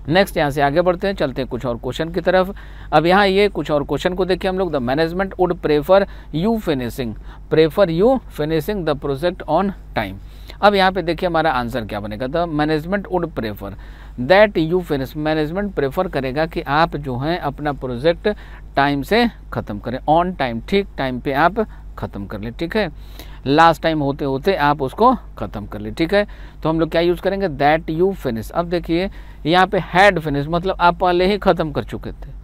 next यहाँ से आगे बढ़ते हैं चलते हैं कुछ और क्वेश्चन की तरफ अब यहाँ ये कुछ और क्वेश्चन को देखिए हम लोग the management would prefer you finishing prefer you finishing the project on time अब यहाँ पे देखिए हमारा आंसर क्या बनेगा the management would prefer that you finish management prefer करेगा कि आप जो हैं अपना प्रोजेक्ट टाइम से ख़त्म करें ऑन टाइम ठीक टाइम पे आप ख़त्म कर लें ठीक है लास्ट टाइम होते होते आप उसको ख़त्म कर लें ठीक है तो हम लोग क्या यूज़ करेंगे दैट यू फिनिश अब देखिए यहाँ पे हैड फिनिश मतलब आप पहले ही ख़त्म कर चुके थे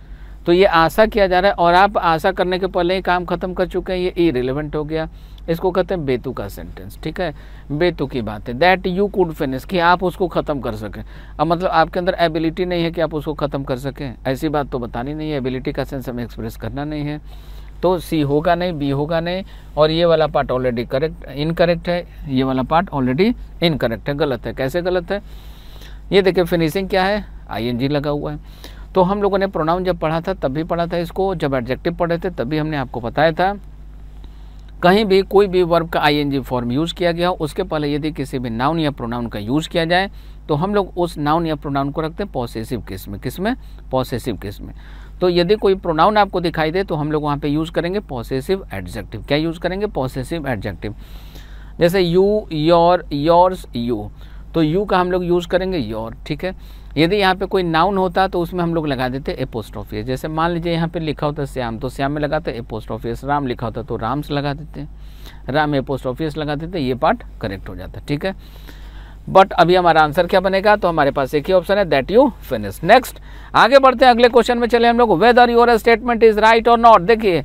तो ये आशा किया जा रहा है और आप आशा करने के पहले ही काम ख़त्म कर चुके हैं ये इरेलीवेंट हो गया इसको कहते हैं बेतु का सेंटेंस ठीक है बेतु की बात है दैट यू कुड फिनिश कि आप उसको ख़त्म कर सकें अब मतलब आपके अंदर एबिलिटी नहीं है कि आप उसको ख़त्म कर सकें ऐसी बात तो बतानी नहीं है एबिलिटी का सेंस हमें एक्सप्रेस करना नहीं है तो सी होगा नहीं बी होगा नहीं और ये वाला पार्ट ऑलरेडी करेक्ट इनकरेक्ट है ये वाला पार्ट ऑलरेडी इनकरेक्ट है गलत है कैसे गलत है ये देखिए फिनिशिंग क्या है आई लगा हुआ है तो हम लोगों ने प्रोनाउन जब पढ़ा था तब भी पढ़ा था इसको जब एडजेक्टिव पढ़े थे तब भी हमने आपको बताया था कहीं भी कोई भी वर्ब का आईएनजी फॉर्म यूज़ किया गया हो उसके पहले यदि किसी भी नाउन या प्रोनाउन का यूज़ किया जाए तो हम लोग उस नाउन या प्रोनाउन को रखते हैं पॉसेसिव किस में किस में पॉसेसिव किस में तो यदि कोई प्रोनाउन आपको दिखाई दे तो हम लोग वहाँ पे यूज़ करेंगे पॉसेसिव एडजेक्टिव क्या यूज़ करेंगे पॉसेसिव एडजेक्टिव जैसे यू योर योर्स यू तो यू का हम लोग यूज़ करेंगे योर ठीक है यदि यहाँ पे कोई नाउन होता तो उसमें हम लोग लगा देते एपोस्ट्रोफियस जैसे मान लीजिए यहाँ पे लिखा होता श्याम तो श्याम में लगाते एपोस्ट्रोफियस राम लिखा होता तो राम से लगा देते राम एपोस्ट्रोफियस लगा देते ये पार्ट करेक्ट हो जाता ठीक है बट अभी हमारा आंसर क्या बनेगा तो हमारे पास एक ही ऑप्शन है दैट यू फिनिश नेक्स्ट आगे बढ़ते हैं अगले क्वेश्चन में चले हम लोग whether your statement is right और नॉट देखिए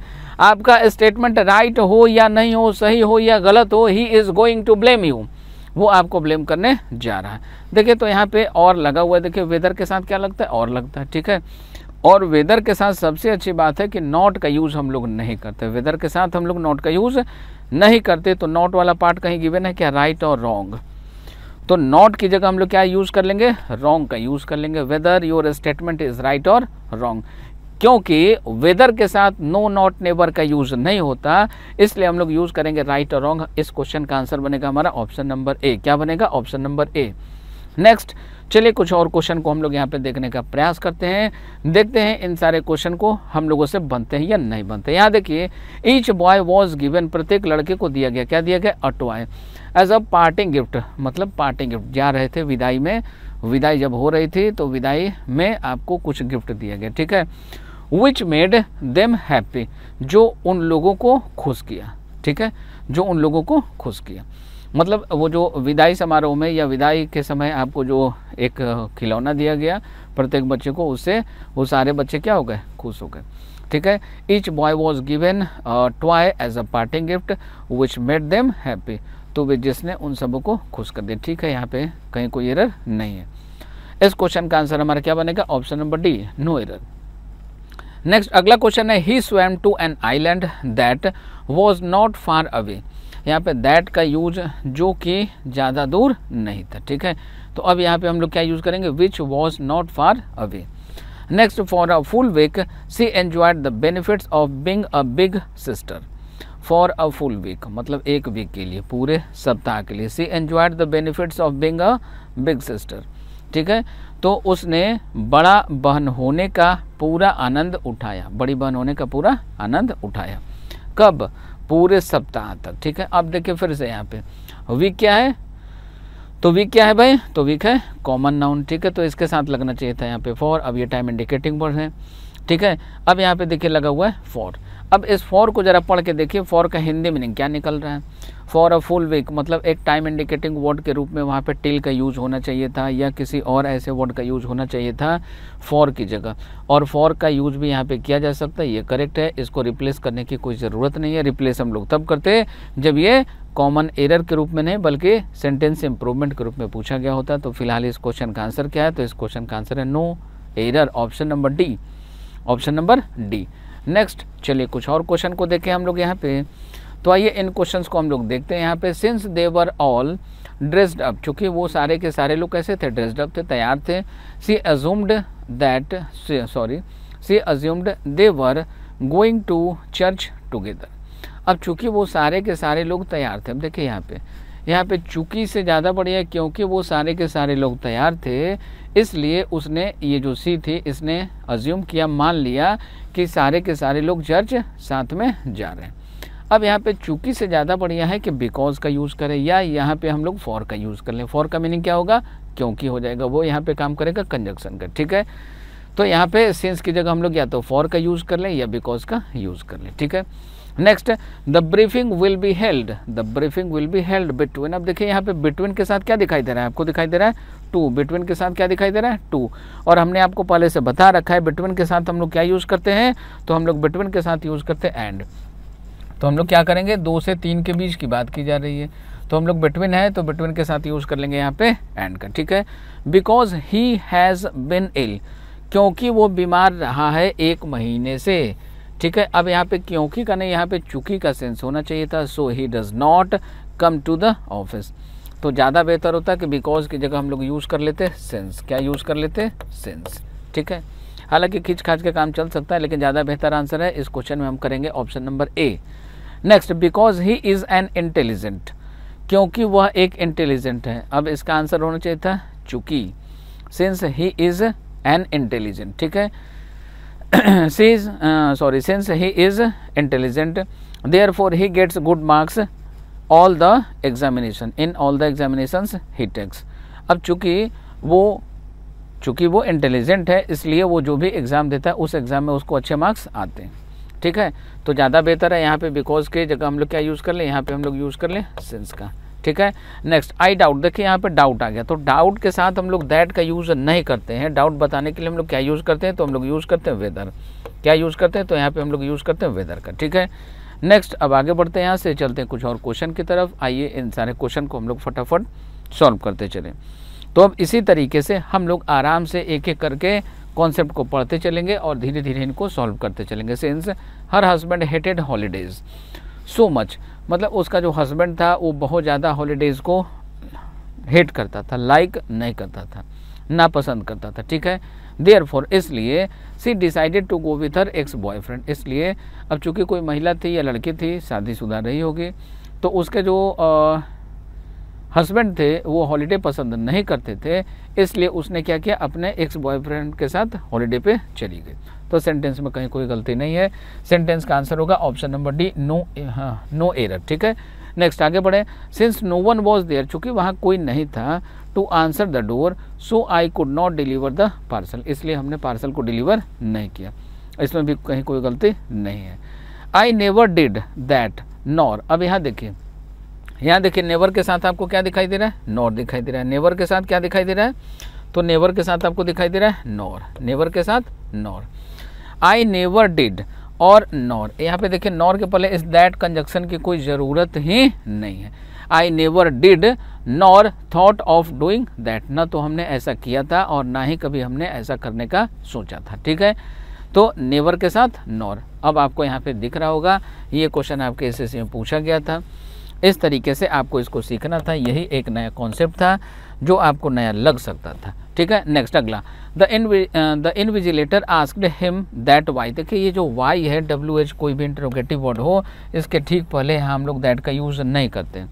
आपका स्टेटमेंट राइट हो या नहीं हो सही हो या गलत हो he is going to blame you वो आपको ब्लेम करने जा रहा है देखिए तो यहाँ पे और लगा हुआ है देखिए वेदर के साथ क्या लगता है और लगता है ठीक है और वेदर के साथ सबसे अच्छी बात है कि नॉट का यूज़ हम लोग नहीं करते वेदर के साथ हम लोग नॉट का यूज़ नहीं करते तो नॉट वाला पार्ट कहीं गिवन है क्या राइट और रॉन्ग तो नॉट की जगह हम लोग क्या यूज़ कर लेंगे रॉन्ग का यूज़ कर लेंगे whether your statement is right और रॉन्ग क्योंकि वेदर के साथ नो नॉट नेबर का यूज़ नहीं होता इसलिए हम लोग यूज़ करेंगे राइट और रॉन्ग इस क्वेश्चन का आंसर बनेगा हमारा ऑप्शन नंबर ए क्या बनेगा ऑप्शन नंबर ए नेक्स्ट चलिए कुछ और क्वेश्चन को हम लोग यहाँ पे देखने का प्रयास करते हैं देखते हैं इन सारे क्वेश्चन को हम लोगों से बनते हैं या नहीं बनते यहाँ देखिए ईच बॉय वॉज गिवेन प्रत्येक लड़के को दिया गया क्या दिया गया a toy as a parting gift मतलब पार्टिंग गिफ्ट जा रहे थे विदाई में विदाई जब हो रही थी तो विदाई में आपको कुछ गिफ्ट दिया गया ठीक है विच मेड देम हैप्पी जो उन लोगों को खुश किया ठीक है जो उन लोगों को खुश किया मतलब वो जो विदाई समारोह में या विदाई के समय आपको जो एक खिलौना दिया गया प्रत्येक बच्चे को उससे वो सारे बच्चे क्या हो गए खुश हो गए ठीक है each boy was given toy as a parting gift which made them happy तो वे जिसने उन सबों को खुश कर दिया ठीक है यहाँ पे कहीं कोई एरर नहीं है इस क्वेश्चन का आंसर हमारा क्या बनेगा option number D no error next अगला क्वेश्चन है he swam to an island that was not far away यहाँ पे दैट का यूज जो कि ज़्यादा दूर नहीं था ठीक है तो अब यहाँ पे हम लोग क्या यूज़ करेंगे which was not far away next for a full week she enjoyed the benefits of being a big sister for a full week मतलब एक वीक के लिए पूरे सप्ताह के लिए she enjoyed the benefits of being a big sister ठीक है तो उसने बड़ा बहन होने का पूरा आनंद उठाया बड़ी बहन होने का पूरा आनंद उठाया कब पूरे सप्ताह तक ठीक है अब देखिए फिर से यहाँ पे वीक क्या है तो वीक क्या है भाई तो वीक है कॉमन नाउन ठीक है तो इसके साथ लगना चाहिए था यहाँ पे फॉर अब ये टाइम इंडिकेटिंग वर्ड है ठीक है अब यहाँ पे देखिए लगा हुआ है फॉर अब इस फॉर को ज़रा पढ़ के देखिए फॉर का हिंदी मीनिंग क्या निकल रहा है फॉर अ फुल वीक मतलब एक टाइम इंडिकेटिंग वर्ड के रूप में वहाँ पे टिल का यूज होना चाहिए था या किसी और ऐसे वर्ड का यूज होना चाहिए था फॉर की जगह और फॉर का यूज भी यहाँ पे किया जा सकता है ये करेक्ट है इसको रिप्लेस करने की कोई ज़रूरत नहीं है रिप्लेस हम लोग तब करते जब ये कॉमन एरर के रूप में नहीं बल्कि सेंटेंस इंप्रूवमेंट के रूप में पूछा गया होता तो फिलहाल इस क्वेश्चन का आंसर क्या है तो इस क्वेश्चन का आंसर है no error option number D option number D next चलिए कुछ और क्वेश्चन को देखें हम लोग यहाँ पे तो आइए इन क्वेश्चंस को हम लोग देखते हैं यहाँ पे since they were all dressed up चूँकि वो सारे के सारे लोग कैसे थे ड्रेस्ड अप थे तैयार थे she assumed that sorry she assumed they were going to church together अब चूँकि वो सारे के सारे लोग तैयार थे अब देखिए यहाँ पे यहाँ पे चुकी से ज़्यादा बढ़िया क्योंकि वो सारे के सारे लोग तैयार थे इसलिए उसने ये जो सी थी इसने अज्यूम किया मान लिया कि सारे के सारे लोग जर्ज साथ में जा रहे हैं अब यहाँ पे चुकी से ज़्यादा बढ़िया है कि बिकॉज का यूज़ करें या यहाँ पे हम लोग फॉर का यूज़ कर लें फॉर का मीनिंग क्या होगा क्योंकि हो जाएगा वो यहाँ पे काम करेगा कंजक्शन का ठीक है तो यहाँ पे सेंस की जगह हम लोग या तो फॉर का यूज़ कर लें या बिकॉज का यूज़ कर लें ठीक है next the briefing will be held the briefing will be held between अब देखिए यहाँ पे बिटवीन के साथ क्या दिखाई दे रहा है आपको दिखाई दे रहा है टू बिटवीन के साथ क्या दिखाई दे रहा है टू और हमने आपको पहले से बता रखा है बिटवीन के साथ हम लोग क्या यूज़ करते हैं तो हम लोग बिटवीन के साथ यूज़ करते हैं एंड तो हम लोग क्या करेंगे दो से तीन के बीच की बात की जा रही है तो हम लोग बिटवीन है तो बिटवीन के साथ यूज़ कर लेंगे यहाँ पे एंड का ठीक है बिकॉज ही हैज़ बिन इल क्योंकि वो बीमार रहा है एक महीने से ठीक है अब यहाँ पे क्योंकि का नहीं यहाँ पे चुकी का सेंस होना चाहिए था so he does not come to the office तो ज़्यादा बेहतर होता कि बिकॉज की जगह हम लोग यूज़ कर लेते सेंस क्या यूज़ कर लेते सेंस ठीक है हालांकि खींच खाच के काम चल सकता है लेकिन ज़्यादा बेहतर आंसर है इस क्वेश्चन में हम करेंगे option number A next because he is an intelligent क्योंकि वह एक इंटेलिजेंट है अब इसका आंसर होना चाहिए था चूंकि since he is an intelligent ठीक है sees sorry since he is intelligent therefore he gets good marks all the examination in all the examination he takes अब चूंकि वो चूंकि वो इंटेलिजेंट है इसलिए वो जो भी एग्जाम देता है उस एग्जाम में उसको अच्छे मार्क्स आते हैं ठीक है तो ज़्यादा बेहतर है यहाँ पे बिकॉज के जगह हम लोग क्या यूज़ कर लें यहाँ पे हम लोग यूज़ कर लें सिंस का ठीक है नेक्स्ट आई डाउट देखिए यहाँ पे डाउट आ गया तो डाउट के साथ हम लोग दैट का यूज़ नहीं करते हैं डाउट बताने के लिए हम लोग क्या यूज़ करते हैं तो हम लोग यूज़ करते हैं वेदर क्या यूज़ करते हैं तो यहाँ पे हम लोग यूज़ करते हैं वेदर का ठीक है नेक्स्ट अब आगे बढ़ते हैं यहाँ से चलते हैं कुछ और क्वेश्चन की तरफ आइए इन सारे क्वेश्चन को हम लोग फटाफट सॉल्व करते चलें तो अब इसी तरीके से हम लोग आराम से एक एक करके कॉन्सेप्ट को पढ़ते चलेंगे और धीरे धीरे इनको सॉल्व करते चलेंगे since her husband hated holidays so much मतलब उसका जो हस्बैंड था वो बहुत ज़्यादा हॉलीडेज़ को हेट करता था लाइक नहीं करता था नापसंद करता था ठीक है देयर फॉर इसलिए she decided to go with her ex boyfriend इसलिए अब चूंकि कोई महिला थी या लड़की थी शादीशुदा रही होगी तो उसके जो हस्बैंड थे वो हॉलीडे पसंद नहीं करते थे इसलिए उसने क्या किया अपने एक्स बॉयफ्रेंड के साथ हॉलीडे पे चली गई तो सेंटेंस में कहीं कोई गलती नहीं है सेंटेंस का आंसर होगा ऑप्शन नंबर डी नो हाँ नो एरर ठीक है नेक्स्ट आगे बढ़े since no one was there चूंकि वहाँ कोई नहीं था to answer the door so I could not deliver the parcel इसलिए हमने पार्सल को डिलीवर नहीं किया इसमें भी कहीं कोई गलती नहीं है I never did that nor अब यहाँ देखिए यहाँ देखिए नेवर के साथ आपको क्या दिखाई दे रहा है नॉर दिखाई दे रहा है नेवर के साथ क्या दिखाई दे रहा है तो नेवर के साथ आपको दिखाई दे रहा है नॉर नेवर के साथ नॉर आई नेवर डिड और नॉर यहाँ पे देखिए नॉर के पहले इस दैट कंजक्शन की कोई ज़रूरत ही नहीं है I never did nor thought of doing that ना तो हमने ऐसा किया था और ना ही कभी हमने ऐसा करने का सोचा था ठीक है तो नेवर के साथ नॉर अब आपको यहाँ पे दिख रहा होगा ये क्वेश्चन आपके एस में पूछा गया था इस तरीके से आपको इसको सीखना था यही एक नया कॉन्सेप्ट था जो आपको नया लग सकता था ठीक है नेक्स्ट अगला the in the invigilator asked him that why देखिए ये जो वाई है डब्ल्यू एच कोई भी इंटरोगेटिव वर्ड हो इसके ठीक पहले हम लोग दैट का यूज़ नहीं करते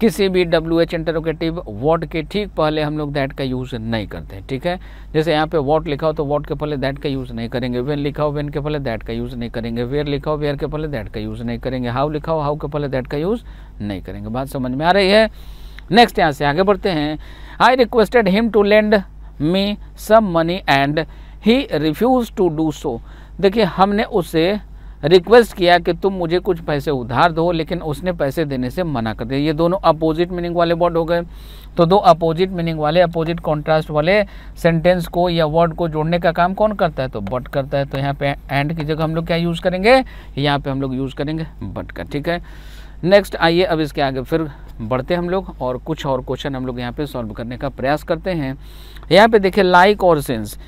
किसी भी डब्ल्यू एच इंटरोगेटिव वर्ड के ठीक पहले हम लोग दैट का यूज़ नहीं करते ठीक है जैसे यहाँ पे वॉट लिखा हो तो वॉट के पहले दैट का यूज़ नहीं करेंगे वेन लिखा हो वेन के पहले दैट का यूज़ नहीं करेंगे वेयर लिखा हो वेयर के पहले दैट का यूज़ नहीं करेंगे हाउ लिखा हो हाउ के पहले दैट का यूज़ नहीं करेंगे बात समझ में आ रही है नेक्स्ट यहाँ से आगे बढ़ते हैं I requested him to lend me some money and he refuse to do so देखिए हमने उसे रिक्वेस्ट किया कि तुम मुझे कुछ पैसे उधार दो लेकिन उसने पैसे देने से मना कर दिया ये दोनों अपोजिट मीनिंग वाले वर्ड हो गए तो दो अपोजिट मीनिंग वाले अपोजिट कॉन्ट्रास्ट वाले सेंटेंस को या वर्ड को जोड़ने का काम कौन करता है तो बट करता है तो यहाँ पे एंड की जगह हम लोग क्या यूज़ करेंगे यहाँ पे हम लोग यूज़ करेंगे बट का ठीक है नेक्स्ट आइए अब इसके आगे फिर बढ़ते हम लोग और कुछ और क्वेश्चन हम लोग यहाँ पे सॉल्व करने का प्रयास करते हैं यहाँ पे देखिए लाइक और सेंस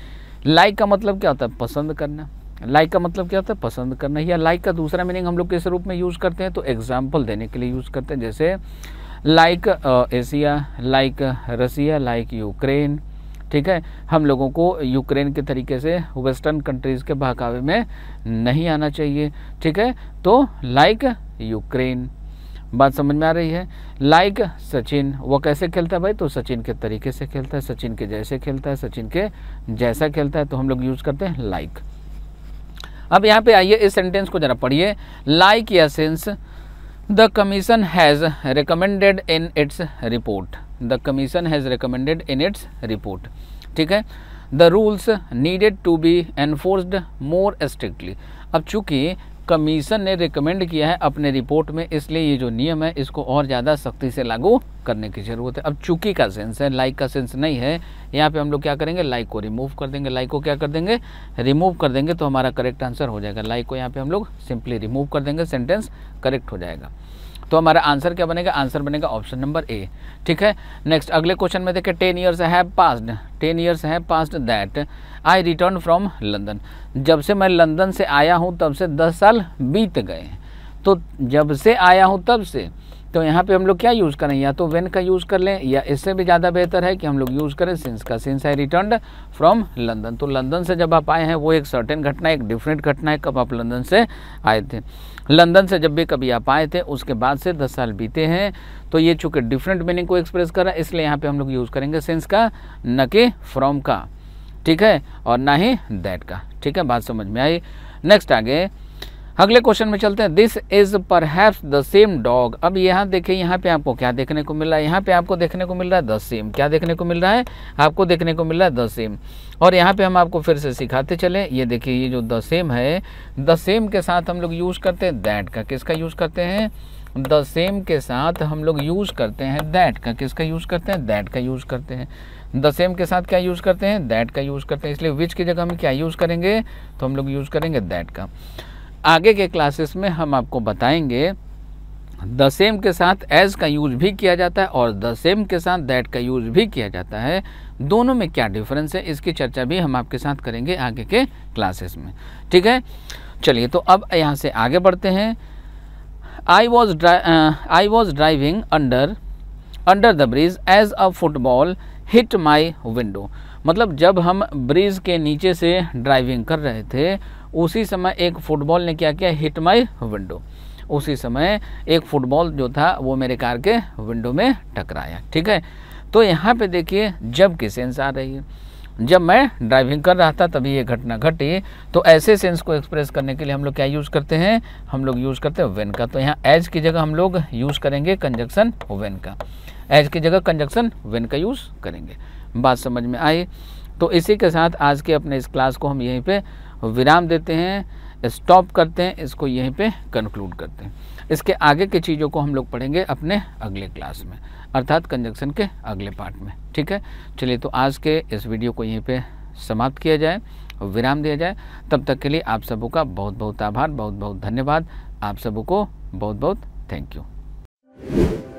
लाइक का मतलब क्या होता है पसंद करना लाइक का मतलब क्या होता है पसंद करना या लाइक का दूसरा मीनिंग हम लोग किस रूप में यूज़ करते हैं तो एग्जाम्पल देने के लिए यूज़ करते हैं जैसे like Asia like Russia like Ukraine ठीक है हम लोगों को यूक्रेन के तरीके से वेस्टर्न कंट्रीज़ के बहकावे में नहीं आना चाहिए ठीक है तो लाइक यूक्रेन बात समझ में आ रही है लाइक सचिन वो कैसे खेलता है भाई तो सचिन के तरीके से खेलता है सचिन के जैसे खेलता है सचिन के जैसा खेलता है तो हम लोग यूज़ करते हैं लाइक like. अब यहाँ पे आइए इस सेंटेंस को जरा पढ़िए लाइक या since the commission has recommended in its report the commission has recommended in its report ठीक है the rules needed to be enforced more strictly अब चूंकि कमीशन ने रिकमेंड किया है अपने रिपोर्ट में इसलिए ये जो नियम है इसको और ज़्यादा सख्ती से लागू करने की ज़रूरत है अब चूकी का सेंस है लाइक का सेंस नहीं है यहाँ पे हम लोग क्या करेंगे लाइक को रिमूव कर देंगे लाइक को क्या कर देंगे रिमूव कर देंगे तो हमारा करेक्ट आंसर हो जाएगा लाइक को यहाँ पर हम लोग सिंपली रिमूव कर देंगे सेंटेंस करेक्ट हो जाएगा तो हमारा आंसर क्या बनेगा आंसर बनेगा ऑप्शन नंबर ए ठीक है नेक्स्ट अगले क्वेश्चन में देखें ten years have passed ten years have passed that I return from London जब से मैं लंदन से आया हूँ तब से दस साल बीत गए तो जब से आया हूँ तब से तो यहाँ पे हम लोग क्या यूज़ करें या तो वेन का यूज़ कर लें या इससे भी ज़्यादा बेहतर है कि हम लोग यूज़ करें सिंस का since I return from London तो लंदन से जब आप आए हैं वो एक सर्टेन घटना एक डिफरेंट घटना है कब आप लंदन से आए थे लंदन से जब भी कभी आप आए थे उसके बाद से दस साल बीते हैं तो ये चूंकि डिफरेंट मीनिंग को एक्सप्रेस कर रहा है इसलिए यहाँ पे हम लोग यूज़ करेंगे सेंस का न कि फ्रॉम का ठीक है और ना ही दैट का ठीक है बात समझ में आई नेक्स्ट आगे अगले क्वेश्चन में चलते हैं दिस इज पर द सेम डॉग अब यहाँ देखिए यहाँ पे आपको क्या देखने को मिल रहा है यहाँ पे आपको देखने को मिल रहा है द सेम क्या देखने को मिल रहा है आपको देखने को मिल रहा है द सेम और यहाँ पे हम आपको फिर से सिखाते चले ये देखिए ये जो द सेम है द सेम के साथ हम लोग यूज़ करते हैं दैट का किसका यूज़ करते हैं द सेम के साथ हम लोग यूज़ करते हैं दैट का किसका यूज़ करते हैं दैट का यूज़ करते हैं द सेम के साथ क्या यूज़ करते हैं दैट का यूज़ करते हैं इसलिए विच की जगह हम क्या यूज़ करेंगे तो हम लोग यूज़ करेंगे दैट का आगे के क्लासेस में हम आपको बताएंगे द सेम के साथ एज का यूज भी किया जाता है और द सेम के साथ दैट का यूज भी किया जाता है दोनों में क्या डिफरेंस है इसकी चर्चा भी हम आपके साथ करेंगे आगे के क्लासेस में ठीक है चलिए तो अब यहाँ से आगे बढ़ते हैं I was I was driving under under the bridge as a football hit my window मतलब जब हम ब्रिज के नीचे से ड्राइविंग कर रहे थे उसी समय एक फुटबॉल ने क्या किया हिट माई विंडो उसी समय एक फुटबॉल जो था वो मेरे कार के विंडो में टकराया ठीक है तो यहाँ पे देखिए जब की सेंस आ रही है जब मैं ड्राइविंग कर रहा था तभी ये घटना घटी तो ऐसे सेंस को एक्सप्रेस करने के लिए हम लोग क्या यूज़ करते हैं हम लोग यूज़ करते हैं वेन का तो यहाँ एज की जगह हम लोग यूज़ करेंगे कंजक्शन वेन का एज की जगह कंजक्शन वेन का यूज़ करेंगे बात समझ में आई तो इसी के साथ आज के अपने इस क्लास को हम यहीं पर विराम देते हैं स्टॉप करते हैं इसको यहीं पे कंक्लूड करते हैं इसके आगे की चीज़ों को हम लोग पढ़ेंगे अपने अगले क्लास में अर्थात कंजक्शन के अगले पार्ट में ठीक है चलिए तो आज के इस वीडियो को यहीं पे समाप्त किया जाए विराम दिया जाए तब तक के लिए आप सबों का बहुत बहुत आभार बहुत बहुत धन्यवाद आप सबों को बहुत बहुत थैंक यू